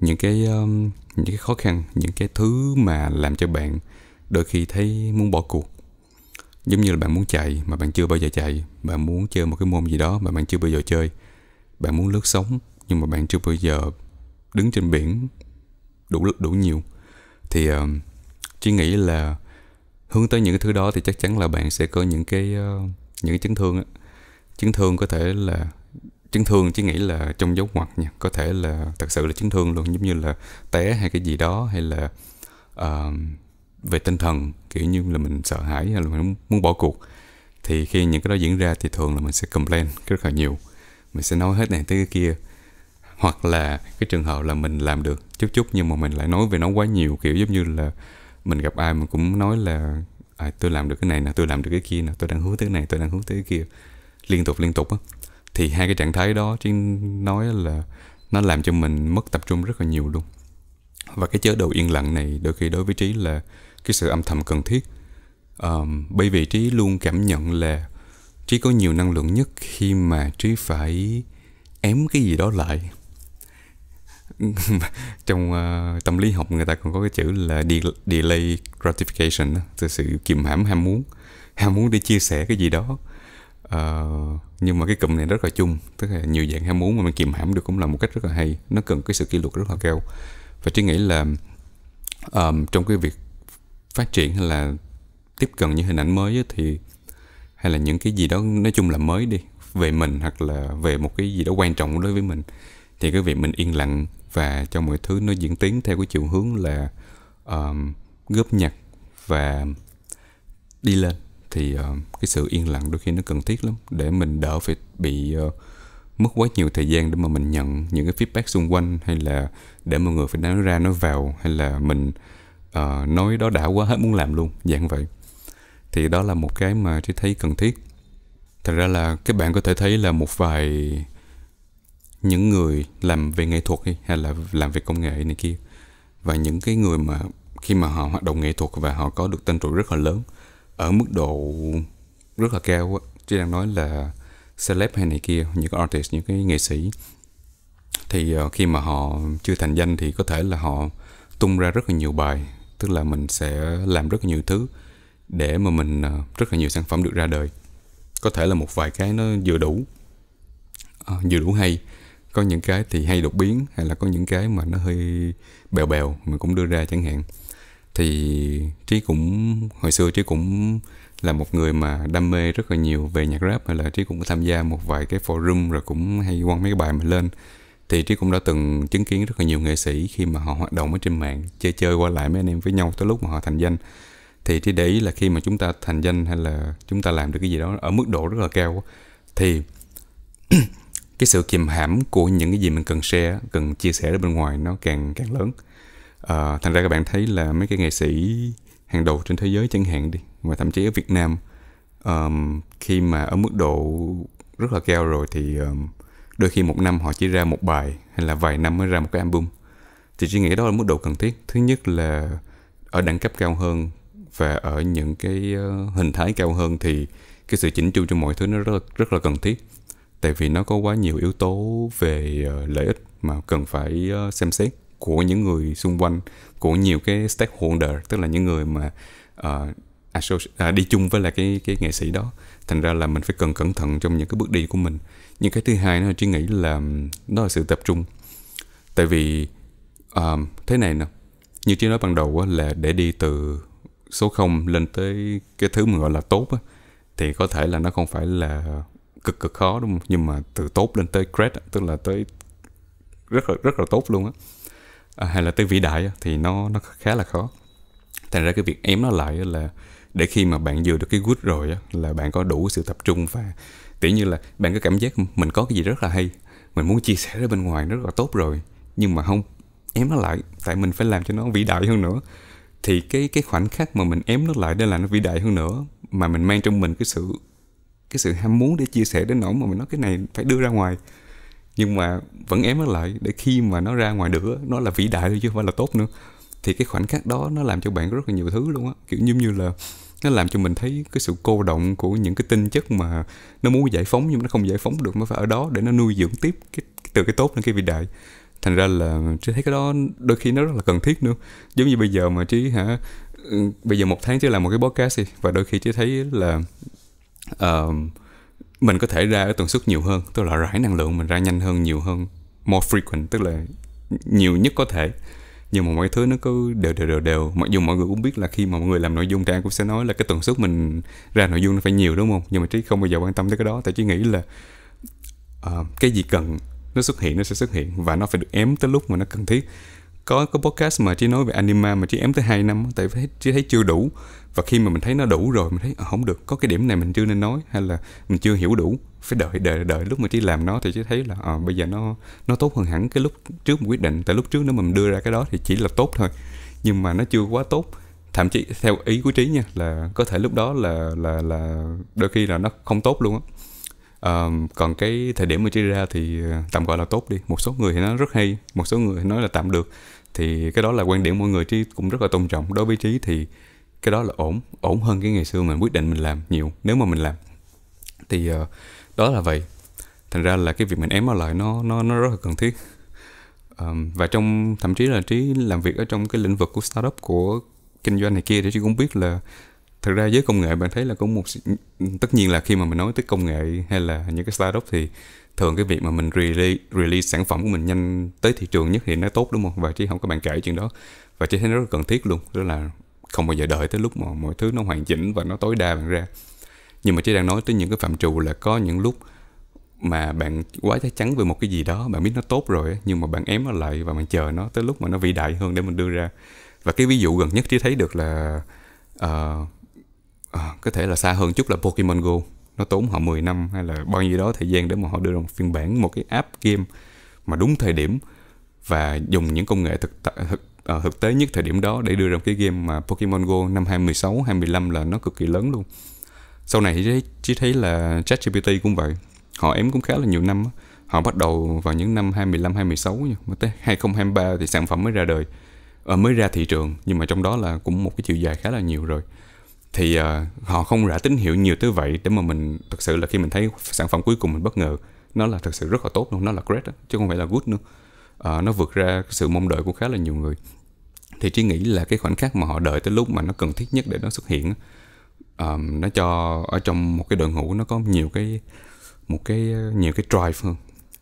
những cái um, những cái khó khăn những cái thứ mà làm cho bạn đôi khi thấy muốn bỏ cuộc giống như là bạn muốn chạy mà bạn chưa bao giờ chạy bạn muốn chơi một cái môn gì đó mà bạn chưa bao giờ chơi bạn muốn lướt sóng nhưng mà bạn chưa bao giờ đứng trên biển đủ đủ nhiều thì uh, chỉ nghĩ là hướng tới những cái thứ đó thì chắc chắn là bạn sẽ có những cái uh, những cái chấn thương á chấn thương có thể là chấn thương chỉ nghĩ là trong dấu ngoặc nha có thể là thật sự là chấn thương luôn giống như là té hay cái gì đó hay là uh, về tinh thần kiểu như là mình sợ hãi hay là mình muốn bỏ cuộc thì khi những cái đó diễn ra thì thường là mình sẽ complain rất là nhiều mình sẽ nói hết này tới cái kia hoặc là cái trường hợp là mình làm được chút chút nhưng mà mình lại nói về nó quá nhiều kiểu giống như là mình gặp ai mình cũng nói là à, tôi làm được cái này nè tôi làm được cái kia nè tôi đang hướng tới cái này tôi đang hướng tới cái kia liên tục liên tục á thì hai cái trạng thái đó chứ nói là nó làm cho mình mất tập trung rất là nhiều luôn và cái chế độ yên lặng này đôi khi đối với trí là cái sự âm thầm cần thiết um, bởi vì trí luôn cảm nhận là trí có nhiều năng lượng nhất khi mà trí phải ém cái gì đó lại trong uh, tâm lý học người ta còn có cái chữ là delay gratification từ sự kiềm hãm ham muốn ham muốn để chia sẻ cái gì đó Uh, nhưng mà cái cụm này rất là chung tức là nhiều dạng ham muốn mà mình kìm hãm được cũng là một cách rất là hay nó cần cái sự kỷ luật rất là cao và tôi nghĩ là um, trong cái việc phát triển hay là tiếp cận những hình ảnh mới ấy, thì hay là những cái gì đó nói chung là mới đi về mình hoặc là về một cái gì đó quan trọng đối với mình thì cái việc mình yên lặng và cho mọi thứ nó diễn tiến theo cái chiều hướng là um, góp nhặt và đi lên thì uh, cái sự yên lặng đôi khi nó cần thiết lắm để mình đỡ phải bị uh, mất quá nhiều thời gian để mà mình nhận những cái feedback xung quanh hay là để mọi người phải nói ra nói vào hay là mình uh, nói đó đã quá hết muốn làm luôn dạng vậy thì đó là một cái mà tôi thấy cần thiết thật ra là các bạn có thể thấy là một vài những người làm về nghệ thuật hay, hay là làm về công nghệ này kia và những cái người mà khi mà họ hoạt động nghệ thuật và họ có được tên tuổi rất là lớn ở mức độ rất là cao á chứ đang nói là celeb hay này kia những cái artist những cái nghệ sĩ thì ờ, khi mà họ chưa thành danh thì có thể là họ tung ra rất là nhiều bài tức là mình sẽ làm rất là nhiều thứ để mà mình ờ, rất là nhiều sản phẩm được ra đời có thể là một vài cái nó vừa đủ à, vừa đủ hay có những cái thì hay đột biến hay là có những cái mà nó hơi bèo bèo mình cũng đưa ra chẳng hạn thì trí cũng hồi xưa trí cũng là một người mà đam mê rất là nhiều về nhạc rap hay là trí cũng tham gia một vài cái forum rồi cũng hay quăng mấy cái bài mình lên thì trí cũng đã từng chứng kiến rất là nhiều nghệ sĩ khi mà họ hoạt động ở trên mạng chơi chơi qua lại mấy anh em với nhau tới lúc mà họ thành danh thì trí để ý là khi mà chúng ta thành danh hay là chúng ta làm được cái gì đó ở mức độ rất là cao thì cái sự kiềm hãm của những cái gì mình cần share cần chia sẻ ra bên ngoài nó càng càng lớn à, thành ra các bạn thấy là mấy cái nghệ sĩ hàng đầu trên thế giới chẳng hạn đi và thậm chí ở Việt Nam um, khi mà ở mức độ rất là cao rồi thì um, đôi khi một năm họ chỉ ra một bài hay là vài năm mới ra một cái album thì chị nghĩ đó là mức độ cần thiết thứ nhất là ở đẳng cấp cao hơn và ở những cái ờ, hình thái cao hơn thì cái sự chỉnh chu cho mọi thứ nó rất là, rất là cần thiết tại vì nó có quá nhiều yếu tố về ờ, lợi ích mà cần phải xem xét của những người xung quanh của nhiều cái stakeholder tức là những người mà uh, uh, đi chung với là cái cái nghệ sĩ đó thành ra là mình phải cần cẩn thận trong những cái bước đi của mình nhưng cái thứ hai nó chỉ nghĩ là đó là sự tập trung tại vì uh, thế này nè như chị nói ban đầu á, là để đi từ số 0 lên tới cái thứ mình gọi là tốt á, thì có thể là nó không phải là cực cực khó đúng không nhưng mà từ tốt lên tới great tức là tới rất là rất là tốt luôn á à, hay là tới vĩ đại thì nó nó khá là khó thành ra cái việc ém nó lại là để khi mà bạn vừa được cái good rồi là bạn có đủ sự tập trung và tỉ như là bạn có cảm giác mình có cái gì rất là hay mình muốn chia sẻ ra bên ngoài rất là tốt rồi nhưng mà không ém nó lại tại mình phải làm cho nó vĩ đại hơn nữa thì cái cái khoảnh khắc mà mình ém nó lại để làm nó vĩ đại hơn nữa mà mình mang trong mình cái sự cái sự ham muốn để chia sẻ đến nỗi mà mình nói cái này phải đưa ra ngoài nhưng mà vẫn ém nó lại để khi mà nó ra ngoài đửa nó là vĩ đại thôi chứ không phải là tốt nữa thì cái khoảnh khắc đó nó làm cho bạn rất là nhiều thứ luôn á kiểu như như là nó làm cho mình thấy cái sự cô động của những cái tinh chất mà nó muốn giải phóng nhưng mà nó không giải phóng được nó phải ở đó để nó nuôi dưỡng tiếp cái, từ cái tốt lên cái vĩ đại thành ra là trí thấy cái đó đôi khi nó rất là cần thiết nữa giống như bây giờ mà trí hả ừ, bây giờ một tháng chứ làm một cái podcast đi và đôi khi trí thấy là uh, mình có thể ra ở tần suất nhiều hơn tôi là rải năng lượng mình ra nhanh hơn nhiều hơn more frequent tức là nhiều nhất có thể nhưng mà mọi thứ nó cứ đều đều đều đều mặc dù mọi người cũng biết là khi mà mọi người làm nội dung trang cũng sẽ nói là cái tần suất mình ra nội dung nó phải nhiều đúng không nhưng mà trí không bao giờ quan tâm tới cái đó tại chỉ nghĩ là uh, cái gì cần nó xuất hiện nó sẽ xuất hiện và nó phải được ém tới lúc mà nó cần thiết có có podcast mà chỉ nói về anime mà chỉ ém tới 2 năm tại thấy chỉ thấy chưa đủ và khi mà mình thấy nó đủ rồi mình thấy à, ờ, không được có cái điểm này mình chưa nên nói hay là mình chưa hiểu đủ phải đợi đợi đợi lúc mà chỉ làm nó thì chỉ thấy là à, bây giờ nó nó tốt hơn hẳn cái lúc trước mình quyết định tại lúc trước nếu mình đưa ra cái đó thì chỉ là tốt thôi nhưng mà nó chưa quá tốt thậm chí theo ý của trí nha là có thể lúc đó là là là đôi khi là nó không tốt luôn á um, còn cái thời điểm mà trí ra thì ờ, tạm gọi là tốt đi một số người thì nó rất hay một số người thì nói là tạm được thì cái đó là quan điểm mọi người trí cũng rất là tôn trọng đối với trí thì cái đó là ổn ổn hơn cái ngày xưa mình quyết định mình làm nhiều nếu mà mình làm thì uh, đó là vậy thành ra là cái việc mình ém nó lại nó nó nó rất là cần thiết um, và trong thậm chí là trí làm việc ở trong cái lĩnh vực của startup của kinh doanh này kia thì trí cũng biết là thực ra giới công nghệ bạn thấy là cũng một tất nhiên là khi mà mình nói tới công nghệ hay là những cái startup thì thường cái việc mà mình release, release sản phẩm của mình nhanh tới thị trường nhất thì nó tốt đúng không và chứ không có bạn kể chuyện đó và chứ thấy nó rất cần thiết luôn đó là không bao giờ đợi tới lúc mà mọi thứ nó hoàn chỉnh và nó tối đa bạn ra nhưng mà chứ đang nói tới những cái phạm trù là có những lúc mà bạn quá chắc chắn về một cái gì đó bạn biết nó tốt rồi nhưng mà bạn ém nó lại và bạn chờ nó tới lúc mà nó vĩ đại hơn để mình đưa ra và cái ví dụ gần nhất chỉ thấy được là uh, uh, có thể là xa hơn chút là Pokemon Go nó tốn họ 10 năm hay là bao nhiêu đó thời gian để mà họ đưa ra một phiên bản một cái app game mà đúng thời điểm và dùng những công nghệ thực tại thực, uh, thực tế nhất thời điểm đó để đưa ra một cái game mà Pokemon Go năm 2016, 2015 là nó cực kỳ lớn luôn. Sau này thì chỉ thấy là ChatGPT cũng vậy. Họ ém cũng khá là nhiều năm. Họ bắt đầu vào những năm 2015, 2016 nha. Mà tới 2023 thì sản phẩm mới ra đời. Ờ, mới ra thị trường nhưng mà trong đó là cũng một cái chiều dài khá là nhiều rồi thì uh, họ không rã tín hiệu nhiều tới vậy để mà mình thật sự là khi mình thấy sản phẩm cuối cùng mình bất ngờ nó là thật sự rất là tốt luôn nó là great đó, chứ không phải là good nữa uh, nó vượt ra sự mong đợi của khá là nhiều người thì chỉ nghĩ là cái khoảnh khắc mà họ đợi tới lúc mà nó cần thiết nhất để nó xuất hiện um, nó cho ở trong một cái đội ngũ nó có nhiều cái một cái ờ, nhiều cái drive hơn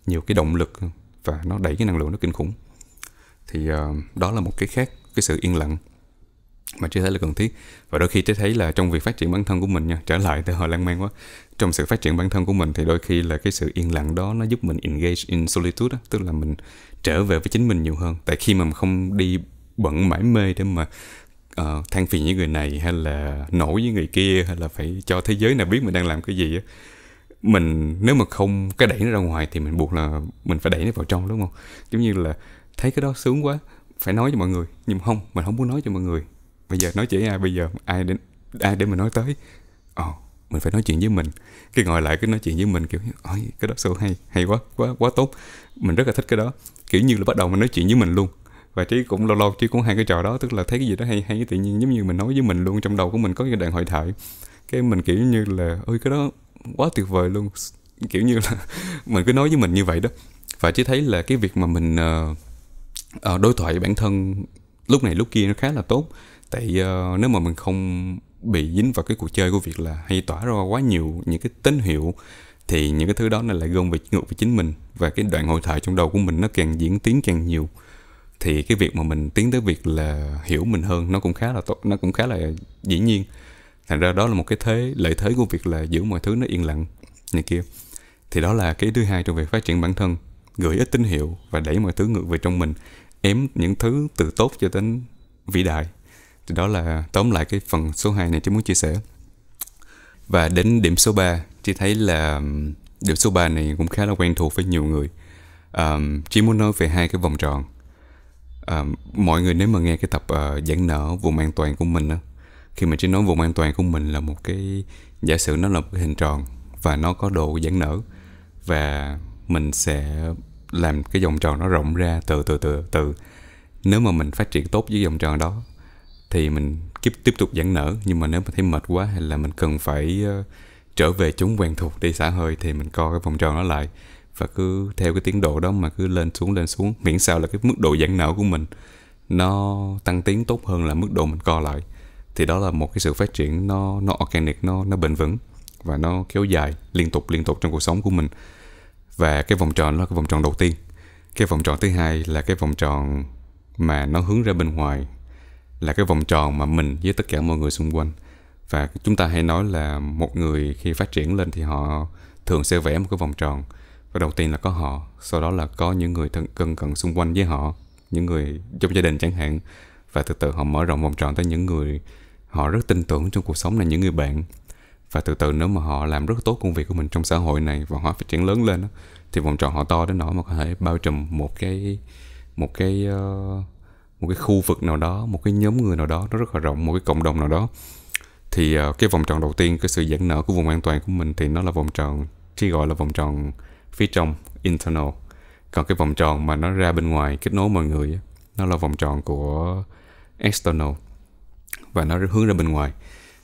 nhiều cái động lực hơn và nó đẩy cái năng lượng nó kinh khủng thì uh, đó là một cái khác cái sự yên lặng mà chưa thấy là cần thiết và đôi khi tôi thấy là trong việc phát triển bản thân của mình nha trở lại từ hồi lan man quá trong sự phát triển bản thân của mình thì đôi khi là cái sự yên lặng đó nó giúp mình engage in solitude đó, tức là mình trở về với chính mình nhiều hơn tại khi mà mình không đi bận mãi mê để mà uh, than phiền với người này hay là nổi với người kia hay là phải cho thế giới nào biết mình đang làm cái gì á mình nếu mà không cái đẩy nó ra ngoài thì mình buộc là mình phải đẩy nó vào trong đúng không giống như là thấy cái đó sướng quá phải nói cho mọi người nhưng mà không mình không muốn nói cho mọi người bây giờ nói chuyện ai bây giờ ai đến ai để mình nói tới ồ ờ, mình phải nói chuyện với mình cái ngồi lại cái nói chuyện với mình kiểu ôi cái đó show hay hay quá quá quá tốt mình rất là thích cái đó kiểu như là bắt đầu mình nói chuyện với mình luôn và trí cũng lâu lâu trí cũng hay cái trò đó tức là thấy cái gì đó hay hay tự nhiên giống như mình nói với mình luôn trong đầu của mình có cái đoạn hội thoại cái mình kiểu như là ôi cái đó quá tuyệt vời luôn kiểu như là mình cứ nói với mình như vậy đó và chỉ thấy là cái việc mà mình uh, đối thoại với bản thân lúc này lúc kia nó khá là tốt tại uh, nếu mà mình không bị dính vào cái cuộc chơi của việc là hay tỏa ra quá nhiều những cái tín hiệu thì những cái thứ đó nó lại gom về ngược với chính mình và cái đoạn hội thoại trong đầu của mình nó càng diễn tiến càng nhiều thì cái việc mà mình tiến tới việc là hiểu mình hơn nó cũng khá là tốt nó cũng khá là dĩ nhiên thành ra đó là một cái thế lợi thế của việc là giữ mọi thứ nó yên lặng này kia thì đó là cái thứ hai trong việc phát triển bản thân gửi ít tín hiệu và đẩy mọi thứ ngược về trong mình ém những thứ từ tốt cho đến vĩ đại thì đó là tóm lại cái phần số 2 này Trí muốn chia sẻ và đến điểm số 3 Trí thấy là điểm số 3 này cũng khá là quen thuộc với nhiều người um, Trí muốn nói về hai cái vòng tròn um, mọi người nếu mà nghe cái tập uh, ờ, giảng nở vùng an toàn của mình đó, khi mà Trí nói vùng an toàn của mình là một cái giả sử nó là một cái hình tròn và nó có độ giãn nở và mình sẽ làm cái vòng tròn nó rộng ra từ từ từ từ nếu mà mình phát triển tốt với vòng tròn đó thì mình tiếp tiếp tục giãn nở nhưng mà nếu mà thấy mệt quá hay là mình cần phải uh, trở về chúng quen thuộc đi xả hơi thì mình co cái vòng tròn nó lại và cứ theo cái tiến độ đó mà cứ lên xuống lên xuống miễn sao là cái mức độ giãn nở của mình nó tăng tiến tốt hơn là mức độ mình co lại thì đó là một cái sự phát triển nó nó organic nó nó bền vững và nó kéo dài liên tục liên tục trong cuộc sống của mình và cái vòng tròn đó là cái vòng tròn đầu tiên cái vòng tròn thứ hai là cái vòng tròn mà nó hướng ra bên ngoài là cái vòng tròn mà mình với tất cả mọi người xung quanh và chúng ta hay nói là một người khi phát triển lên thì họ thường sẽ vẽ một cái vòng tròn và đầu tiên là có họ sau đó là có những người thân cân cận xung quanh với họ những người trong gia đình chẳng hạn và từ từ họ mở rộng vòng tròn tới những người họ rất tin tưởng trong cuộc sống là những người bạn và từ từ nếu mà họ làm rất tốt công việc của mình trong xã hội này và họ phát triển lớn lên thì vòng tròn họ to đến nỗi mà có thể bao trùm một cái một cái uh, một cái khu vực nào đó một cái nhóm người nào đó nó rất là rộng một cái cộng đồng nào đó thì uh, cái vòng tròn đầu tiên cái sự giãn nở của vùng an toàn của mình thì nó là vòng tròn chỉ gọi là vòng tròn phía trong internal còn cái vòng tròn mà nó ra bên ngoài kết nối mọi người nó là vòng tròn của external và nó hướng ra bên ngoài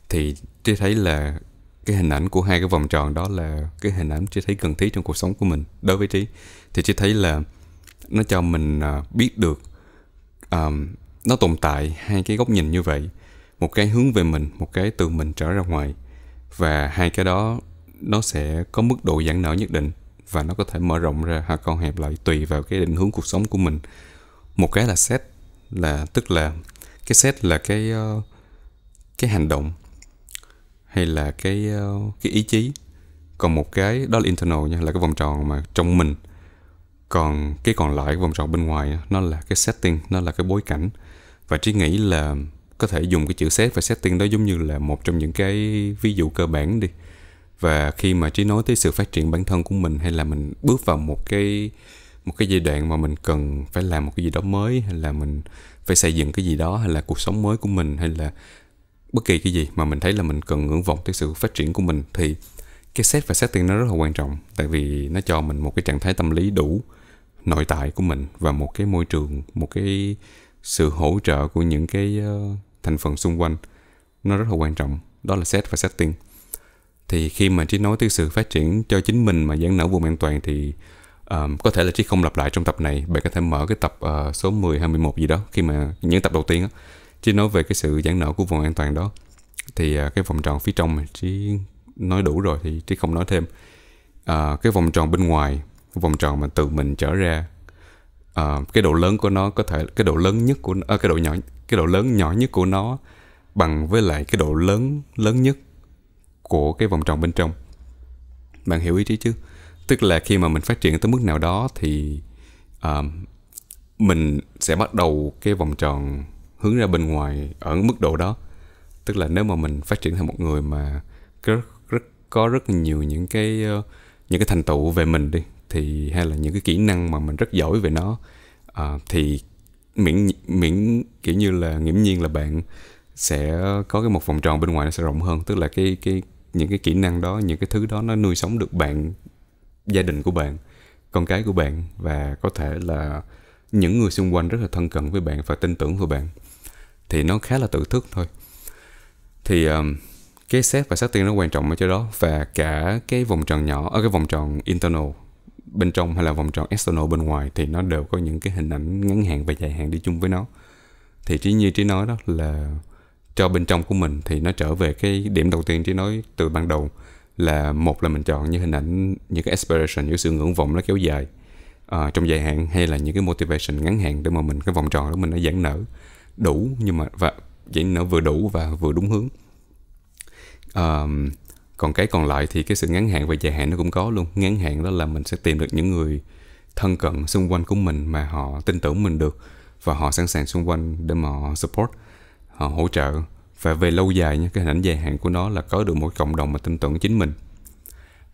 thì tôi thấy là cái hình ảnh của hai cái vòng tròn đó là cái hình ảnh trí thấy cần thiết trong cuộc sống của mình đối với trí thì trí thấy là nó cho mình ờ, biết được um, nó tồn tại hai cái góc nhìn như vậy một cái hướng về mình một cái từ mình trở ra ngoài và hai cái đó nó sẽ có mức độ giãn nở nhất định và nó có thể mở rộng ra hoặc con hẹp lại tùy vào cái định hướng cuộc sống của mình một cái là set là tức là cái set là cái ờ, cái hành động hay là cái ờ, cái ý chí còn một cái đó là internal nha là cái vòng tròn mà trong mình còn cái còn lại vòng tròn bên ngoài nó là cái setting nó là cái bối cảnh và trí nghĩ là có thể dùng cái chữ set và setting đó giống như là một trong những cái ví dụ cơ bản đi và khi mà trí nói tới sự phát triển bản thân của mình hay là mình bước vào một cái một cái giai đoạn mà mình cần phải làm một cái gì đó mới hay là mình phải xây dựng cái gì đó hay là cuộc sống mới của mình hay là bất kỳ cái gì mà mình thấy là mình cần ngưỡng vọng tới sự phát triển của mình thì cái set và setting nó rất là quan trọng tại vì nó cho mình một cái trạng thái tâm lý đủ nội tại của mình và một cái môi trường một cái sự hỗ trợ của những cái ờ, thành phần xung quanh nó rất là quan trọng đó là set và setting thì khi mà trí nói tới sự phát triển cho chính mình mà giãn nở vùng an toàn thì um, có thể là trí không lặp lại trong tập này bạn có thể mở cái tập uh, số 10 21 gì đó khi mà những tập đầu tiên á trí nói về cái sự giãn nở của vùng an toàn đó thì uh, cái vòng tròn phía trong mà trí nói đủ rồi thì trí không nói thêm uh, cái vòng tròn bên ngoài vòng tròn mà tự mình trở ra à, cái độ lớn của nó có thể cái độ lớn nhất của à, cái độ nhỏ cái độ lớn nhỏ nhất của nó bằng với lại cái độ lớn lớn nhất của cái vòng tròn bên trong bạn hiểu ý trí chứ tức là khi mà mình phát triển tới mức nào đó thì uh, mình sẽ bắt đầu cái vòng tròn hướng ra bên ngoài ở mức độ đó tức là nếu mà mình phát triển thành một người mà rất, rất có rất nhiều những cái uh, những cái thành tựu về mình đi thì hay là những cái kỹ năng mà mình rất giỏi về nó uh, thì miễn miễn kiểu như là nghiễm nhiên là bạn sẽ có cái một vòng tròn bên ngoài nó sẽ rộng hơn tức là cái cái những cái kỹ năng đó những cái thứ đó nó nuôi sống được bạn gia đình của bạn con cái của bạn và có thể là những người xung quanh rất là thân cận với bạn và tin tưởng vào bạn thì nó khá là tự thức thôi thì um, cái xét và xác tiên nó quan trọng ở chỗ đó và cả cái vòng tròn nhỏ ở ờ, cái vòng tròn internal bên trong hay là vòng tròn external bên ngoài thì nó đều có những cái hình ảnh ngắn hạn và dài hạn đi chung với nó thì trí như trí nói đó là cho bên trong của mình thì nó trở về cái điểm đầu tiên trí nói từ ban đầu là một là mình chọn những hình ảnh những cái aspiration những sự ngưỡng vọng nó kéo dài à, trong dài hạn hay là những cái motivation ngắn hạn để mà mình cái vòng tròn đó mình nó giãn nở đủ nhưng mà và giãn nở vừa đủ và vừa đúng hướng um, còn cái còn lại thì cái sự ngắn hạn và dài hạn nó cũng có luôn ngắn hạn đó là mình sẽ tìm được những người thân cận xung quanh của mình mà họ tin tưởng mình được và họ sẵn sàng xung quanh để mà họ support họ hỗ trợ và về lâu dài nhé cái hình ảnh dài hạn của nó là có được một cộng đồng mà tin tưởng chính mình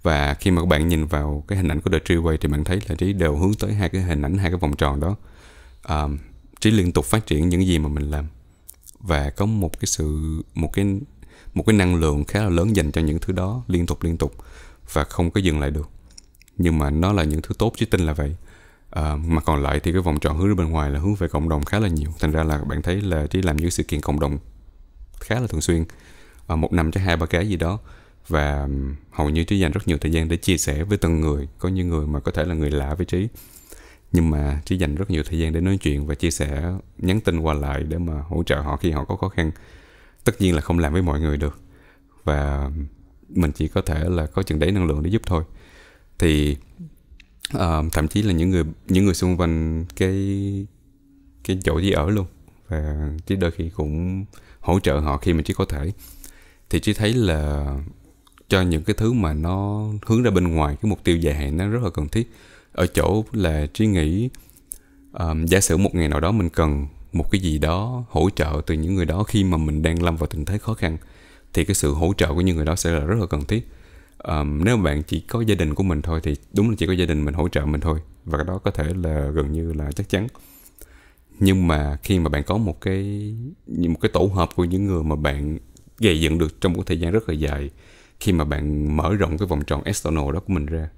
và khi mà các bạn nhìn vào cái hình ảnh của The Treeway thì bạn thấy là trí đều hướng tới hai cái hình ảnh hai cái vòng tròn đó um, liên tục phát triển những gì mà mình làm và có một cái sự một cái một cái năng lượng khá là lớn dành cho những thứ đó liên tục liên tục và không có dừng lại được nhưng mà nó là những thứ tốt chứ tin là vậy à, mà còn lại thì cái vòng tròn hướng ra bên ngoài là hướng về cộng đồng khá là nhiều thành ra là bạn thấy là trí làm những sự kiện cộng đồng khá là thường xuyên à, một năm cho hai ba cái gì đó và hầu như trí dành rất nhiều thời gian để chia sẻ với từng người có những người mà có thể là người lạ với trí nhưng mà trí dành rất nhiều thời gian để nói chuyện và chia sẻ nhắn tin qua lại để mà hỗ trợ họ khi họ có khó khăn tất nhiên là không làm với mọi người được và mình chỉ có thể là có chừng đấy năng lượng để giúp thôi thì uh, thậm chí là những người những người xung quanh cái cái chỗ gì ở luôn và chỉ đôi khi cũng hỗ trợ họ khi mình chỉ có thể thì chỉ thấy là cho những cái thứ mà nó hướng ra bên ngoài cái mục tiêu dài hạn nó rất là cần thiết ở chỗ là trí nghĩ um, giả sử một ngày nào đó mình cần một cái gì đó hỗ trợ từ những người đó khi mà mình đang lâm vào tình thế khó khăn thì cái sự hỗ trợ của những người đó sẽ là rất là cần thiết um, nếu bạn chỉ có gia đình của mình thôi thì đúng là chỉ có gia đình mình hỗ trợ mình thôi và cái đó có thể là gần như là chắc chắn nhưng mà khi mà bạn có một cái một cái tổ hợp của những người mà bạn gây dựng được trong một thời gian rất là dài khi mà bạn mở rộng cái vòng tròn external đó của mình ra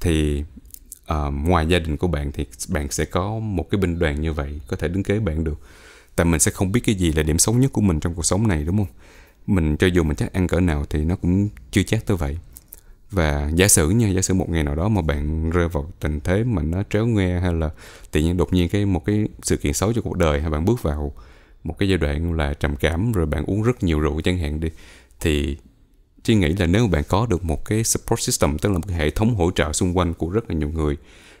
thì uh, ngoài gia đình của bạn thì bạn sẽ có một cái binh đoàn như vậy có thể đứng kế bạn được tại mình sẽ không biết cái gì là điểm sống nhất của mình trong cuộc sống này đúng không mình cho dù mình chắc ăn cỡ nào thì nó cũng chưa chắc tới vậy và giả sử nha giả sử một ngày nào đó mà bạn rơi vào tình thế mà nó tréo nghe hay là tự nhiên đột nhiên cái một cái sự kiện xấu cho cuộc đời hay bạn bước vào một cái giai đoạn là trầm cảm rồi bạn uống rất nhiều rượu chẳng hạn đi thì Chi nghĩ là nếu bạn có được một cái support system, tức là một cái hệ thống hỗ trợ xung quanh của rất là nhiều người,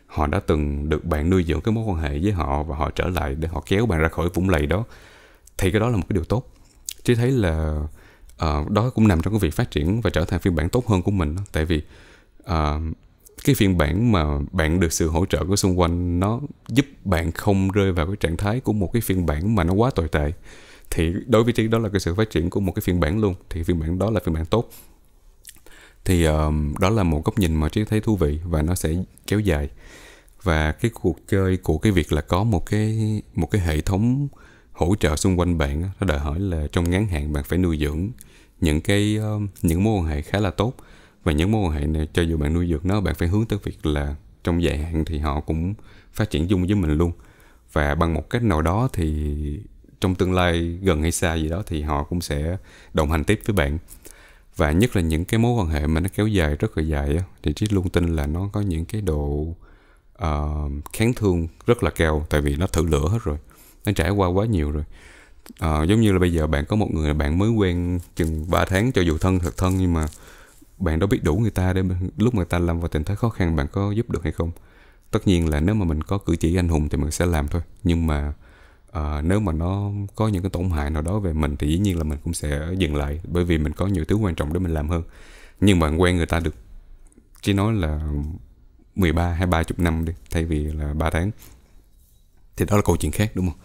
họ đã từng được bạn nuôi dưỡng cái mối quan hệ với họ và họ trở lại để họ kéo bạn ra khỏi vũng lầy đó, thì cái đó là một cái điều tốt. Chi thấy là uh, đó cũng nằm trong cái việc phát triển và trở thành phiên bản tốt hơn của mình, đó. tại vì uh, cái phiên bản mà bạn được sự hỗ trợ của xung quanh nó giúp bạn không rơi vào cái trạng thái của một cái phiên bản mà nó quá tồi tệ thì đối với trí đó là cái sự phát triển của một cái phiên bản luôn thì phiên bản đó là phiên bản tốt thì um, đó là một góc nhìn mà trí thấy thú vị và nó sẽ kéo dài và cái cuộc chơi của cái việc là có một cái một cái hệ thống hỗ trợ xung quanh bạn nó đòi hỏi là trong ngắn hạn bạn phải nuôi dưỡng những cái um, những mối quan hệ khá là tốt và những mối quan hệ này cho dù bạn nuôi dưỡng nó bạn phải hướng tới việc là trong dài hạn thì họ cũng phát triển chung với mình luôn và bằng một cách nào đó thì trong tương lai gần hay xa gì đó thì họ cũng sẽ đồng hành tiếp với bạn và nhất là những cái mối quan hệ mà nó kéo dài rất là dài á thì trí luôn tin là nó có những cái độ uh, kháng thương rất là cao tại vì nó thử lửa hết rồi nó trải qua quá nhiều rồi uh, giống như là bây giờ bạn có một người bạn mới quen chừng 3 tháng cho dù thân thật thân nhưng mà bạn đâu biết đủ người ta để lúc mà người ta lâm vào tình thế khó khăn bạn có giúp được hay không tất nhiên là nếu mà mình có cử chỉ anh hùng thì mình sẽ làm thôi nhưng mà à, nếu mà nó có những cái tổn hại nào đó về mình thì dĩ nhiên là mình cũng sẽ dừng lại bởi vì mình có nhiều thứ quan trọng để mình làm hơn nhưng mà quen người ta được chỉ nói là 13 hay 30 năm đi thay vì là 3 tháng thì đó là câu chuyện khác đúng không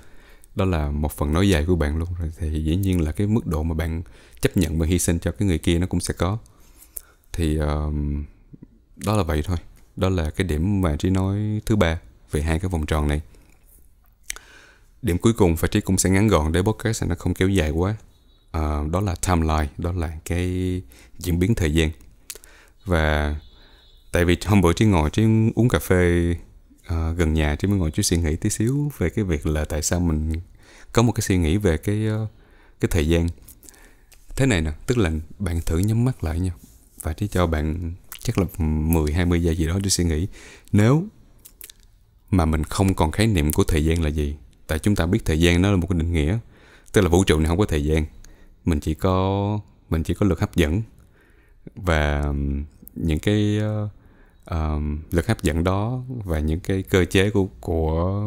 đó là một phần nói dài của bạn luôn rồi thì dĩ nhiên là cái mức độ mà bạn chấp nhận và hy sinh cho cái người kia nó cũng sẽ có thì uh, đó là vậy thôi đó là cái điểm mà trí nói thứ ba về hai cái vòng tròn này điểm cuối cùng và trí cũng sẽ ngắn gọn để podcast nó không kéo dài quá à, đó là timeline đó là cái diễn biến thời gian và tại vì hôm bữa trí ngồi trí uống cà phê à, gần nhà trí mới ngồi trí suy nghĩ tí xíu về cái việc là tại sao mình có một cái suy nghĩ về cái ờ, cái thời gian thế này nè tức là bạn thử nhắm mắt lại nha và trí cho bạn chắc là 10 20 giây gì đó để suy nghĩ nếu mà mình không còn khái niệm của thời gian là gì tại chúng ta biết thời gian nó là một cái định nghĩa tức là vũ trụ này không có thời gian mình chỉ có mình chỉ có lực hấp dẫn và những cái uh, lực hấp dẫn đó và những cái cơ chế của của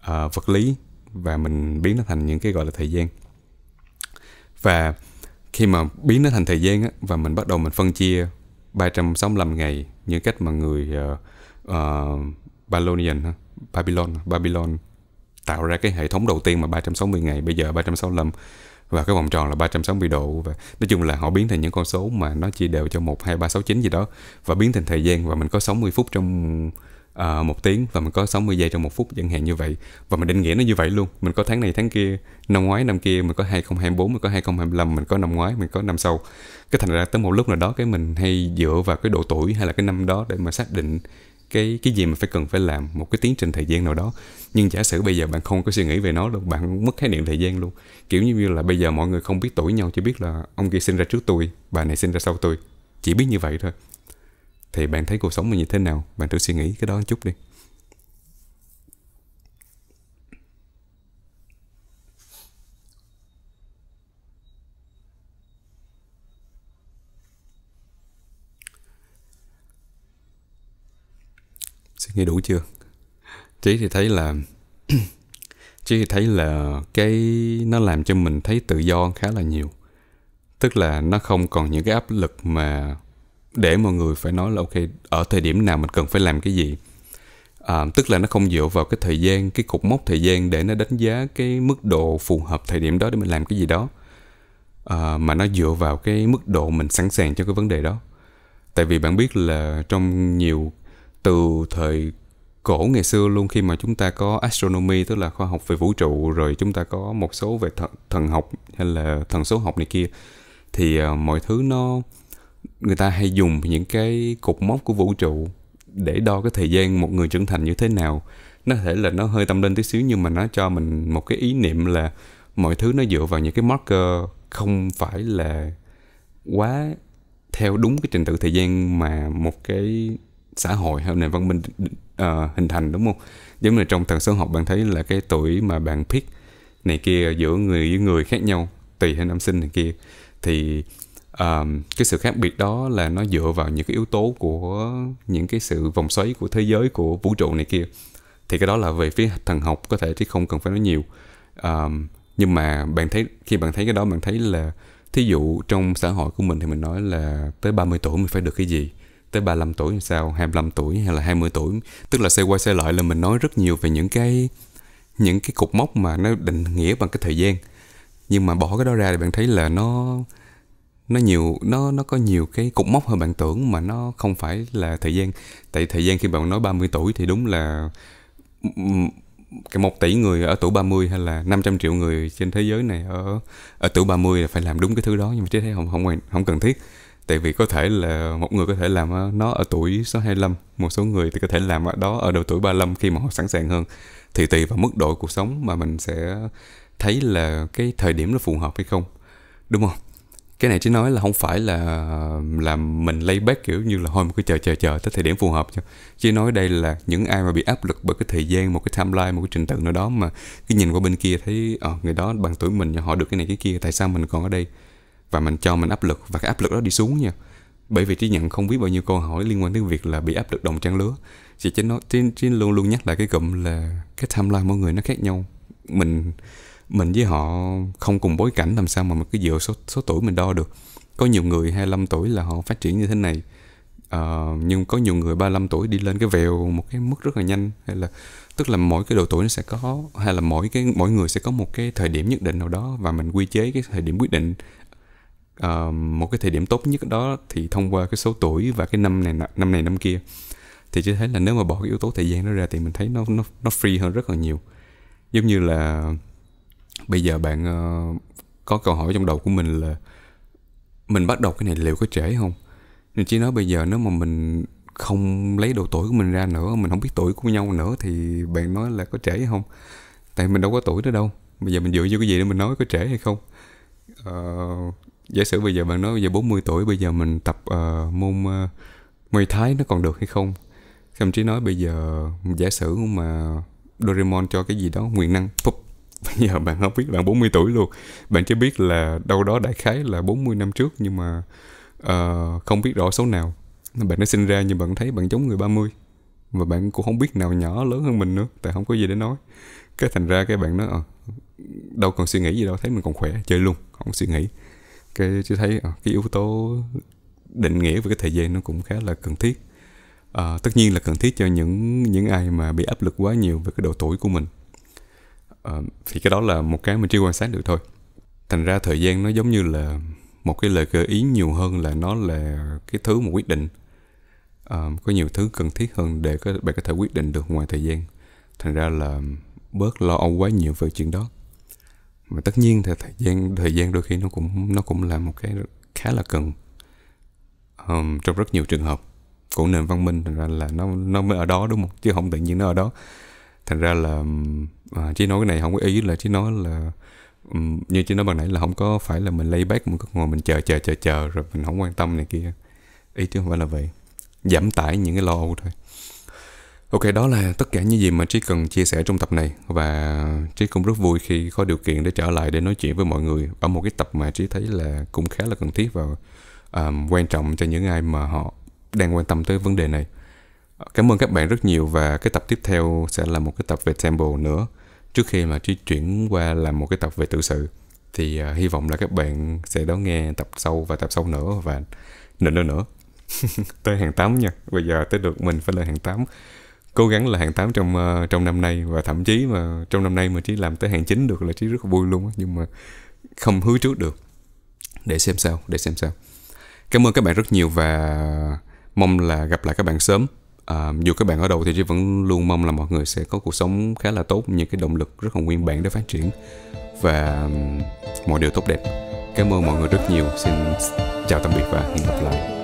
uh, vật lý và mình biến nó thành những cái gọi là thời gian và khi mà biến nó thành thời gian á, và mình bắt đầu mình phân chia 365 ngày như cách mà người uh, uh, Babylonian Babylon Babylon tạo ra cái hệ thống đầu tiên mà 360 ngày bây giờ 365 và cái vòng tròn là 360 độ và nói chung là họ biến thành những con số mà nó chia đều cho 1 2 3 6 9 gì đó và biến thành thời gian và mình có 60 phút trong uh, một tiếng và mình có 60 giây trong một phút chẳng hạn như vậy và mình định nghĩa nó như vậy luôn mình có tháng này tháng kia năm ngoái năm kia mình có 2024 mình có 2025 mình có năm ngoái mình có năm sau cái thành ra tới một lúc nào đó cái mình hay dựa vào cái độ tuổi hay là cái năm đó để mà xác định cái cái gì mà phải cần phải làm một cái tiến trình thời gian nào đó nhưng giả sử bây giờ bạn không có suy nghĩ về nó đâu bạn mất khái niệm thời gian luôn kiểu như là bây giờ mọi người không biết tuổi nhau chỉ biết là ông kia sinh ra trước tôi bà này sinh ra sau tôi chỉ biết như vậy thôi thì bạn thấy cuộc sống mình như thế nào bạn thử suy nghĩ cái đó một chút đi suy nghĩ đủ chưa trí thì thấy là trí thì thấy là cái nó làm cho mình thấy tự do khá là nhiều tức là nó không còn những cái áp lực mà để mọi người phải nói là ok ở thời điểm nào mình cần phải làm cái gì à, tức là nó không dựa vào cái thời gian cái cục mốc thời gian để nó đánh giá cái mức độ phù hợp thời điểm đó để mình làm cái gì đó à, mà nó dựa vào cái mức độ mình sẵn sàng cho cái vấn đề đó tại vì bạn biết là trong nhiều từ thời cổ ngày xưa luôn khi mà chúng ta có astronomy tức là khoa học về vũ trụ rồi chúng ta có một số về thần, thần học hay là thần số học này kia thì uh, mọi thứ nó người ta hay dùng những cái cục mốc của vũ trụ để đo cái thời gian một người trưởng thành như thế nào nó thể là nó hơi tâm linh tí xíu nhưng mà nó cho mình một cái ý niệm là mọi thứ nó dựa vào những cái marker không phải là quá theo đúng cái trình tự thời gian mà một cái xã hội hay nền văn minh uh, hình thành đúng không giống như trong tần số học bạn thấy là cái tuổi mà bạn pick này kia giữa người với người khác nhau tùy theo năm sinh này kia thì um, cái sự khác biệt đó là nó dựa vào những cái yếu tố của những cái sự vòng xoáy của thế giới của vũ trụ này kia thì cái đó là về phía thần học có thể chứ không cần phải nói nhiều um, nhưng mà bạn thấy khi bạn thấy cái đó bạn thấy là thí dụ trong xã hội của mình thì mình nói là tới 30 tuổi mình phải được cái gì tới 35 tuổi hay sao 25 tuổi hay là 20 tuổi tức là xe qua xe lại là mình nói rất nhiều về những cái những cái cục mốc mà nó định nghĩa bằng cái thời gian nhưng mà bỏ cái đó ra thì bạn thấy là nó nó nhiều nó nó có nhiều cái cục mốc hơn bạn tưởng mà nó không phải là thời gian tại thời gian khi bạn nói 30 tuổi thì đúng là cái một tỷ người ở tuổi 30 hay là 500 triệu người trên thế giới này ở ở tuổi 30 là phải làm đúng cái thứ đó nhưng mà chứ thấy không không không cần thiết tại vì có thể là một người có thể làm ờ, nó ở tuổi số 25 một số người thì có thể làm ở đó ở độ tuổi 35 khi mà họ sẵn sàng hơn thì tùy vào mức độ cuộc sống mà mình sẽ thấy là cái thời điểm nó phù hợp hay không đúng không cái này chỉ nói là không phải là làm mình lay back kiểu như là thôi mình cứ chờ chờ chờ tới thời điểm phù hợp chứ chỉ nói đây là những ai mà bị áp lực bởi cái thời gian một cái timeline một cái trình tự nào đó mà cái nhìn qua bên kia thấy ờ, người đó bằng tuổi mình họ được cái này cái kia tại sao mình còn ở đây và mình cho mình áp lực và cái áp lực đó đi xuống nha bởi vì trí nhận không biết bao nhiêu câu hỏi liên quan tới việc là bị áp lực đồng trang lứa chị chính nói chính, chính luôn luôn nhắc lại cái cụm là cái timeline mọi người nó khác nhau mình mình với họ không cùng bối cảnh làm sao mà mình cứ dựa số số tuổi mình đo được có nhiều người 25 tuổi là họ phát triển như thế này uh, nhưng có nhiều người 35 tuổi đi lên cái vèo một cái mức rất là nhanh hay là tức là mỗi cái độ tuổi nó sẽ có hay là mỗi cái mỗi người sẽ có một cái thời điểm nhất định nào đó và mình quy chế cái thời điểm quyết định uh, một cái thời điểm tốt nhất đó thì thông qua cái số tuổi và cái năm này năm này năm kia thì chỉ thấy là nếu mà bỏ cái yếu tố thời gian nó ra thì mình thấy nó nó nó free hơn rất là nhiều giống như là bây giờ bạn uh, có câu hỏi trong đầu của mình là mình bắt đầu cái này liệu có trễ không nên chỉ nói bây giờ nếu mà mình không lấy độ tuổi của mình ra nữa mình không biết tuổi của nhau nữa thì bạn nói là có trễ không tại mình đâu có tuổi nữa đâu bây giờ mình dựa vô cái gì để mình nói có trễ hay không uh, giả sử bây giờ bạn nói bây giờ 40 tuổi bây giờ mình tập uh, môn uh, ờ, mây thái nó còn được hay không thậm chí nói bây giờ giả sử mà Doraemon cho cái gì đó quyền năng phục bây giờ bạn không biết bạn 40 tuổi luôn bạn chỉ biết là đâu đó đại khái là 40 năm trước nhưng mà uh, không biết rõ số nào bạn nó sinh ra nhưng bạn thấy bạn giống người 30 và bạn cũng không biết nào nhỏ lớn hơn mình nữa tại không có gì để nói cái thành ra cái bạn nó à, đâu còn suy nghĩ gì đâu thấy mình còn khỏe chơi luôn không suy nghĩ cái chị thấy ờ, cái yếu tố định nghĩa về cái thời gian nó cũng khá là cần thiết à, tất nhiên là cần thiết cho những những ai mà bị áp lực quá nhiều về cái độ tuổi của mình à, thì cái đó là một cái mình chưa quan sát được thôi thành ra thời gian nó giống như là một cái lời gợi ý nhiều hơn là nó là cái thứ mà quyết định à, có nhiều thứ cần thiết hơn để có bạn có thể quyết định được ngoài thời gian thành ra là bớt lo âu quá nhiều về chuyện đó mà tất nhiên thì thời gian thời gian đôi khi nó cũng nó cũng là một cái khá là cần um, trong rất nhiều trường hợp của nền văn minh thành ra là nó nó mới ở đó đúng không chứ không tự nhiên nó ở đó thành ra là à, chỉ nói cái này không có ý là chỉ nói là um, như chỉ nói bằng nãy là không có phải là mình lay back mình cứ ngồi mình chờ chờ chờ chờ rồi mình không quan tâm này kia ý chứ không phải là vậy giảm tải những cái lo âu thôi Ok, đó là tất cả những gì mà Trí cần chia sẻ trong tập này và Trí cũng rất vui khi có điều kiện để trở lại để nói chuyện với mọi người ở một cái tập mà Trí thấy là cũng khá là cần thiết và um, quan trọng cho những ai mà họ đang quan tâm tới vấn đề này. Cảm ơn các bạn rất nhiều và cái tập tiếp theo sẽ là một cái tập về Temple nữa trước khi mà Trí chuyển qua làm một cái tập về tự sự. Thì uh, hy vọng là các bạn sẽ đón nghe tập sau và tập sau nữa và nữa nữa nữa. tới hàng 8 nha. Bây giờ tới được mình phải lên hàng 8 cố gắng là hàng 8 trong uh, trong năm nay và thậm chí mà trong năm nay mà chỉ làm tới hàng 9 được là chỉ rất vui luôn nhưng mà không hứa trước được để xem sao để xem sao cảm ơn các bạn rất nhiều và mong là gặp lại các bạn sớm à, dù các bạn ở đâu thì chỉ vẫn luôn mong là mọi người sẽ có cuộc sống khá là tốt những cái động lực rất là nguyên bản để phát triển và mọi điều tốt đẹp cảm ơn mọi người rất nhiều xin chào tạm biệt và hẹn gặp lại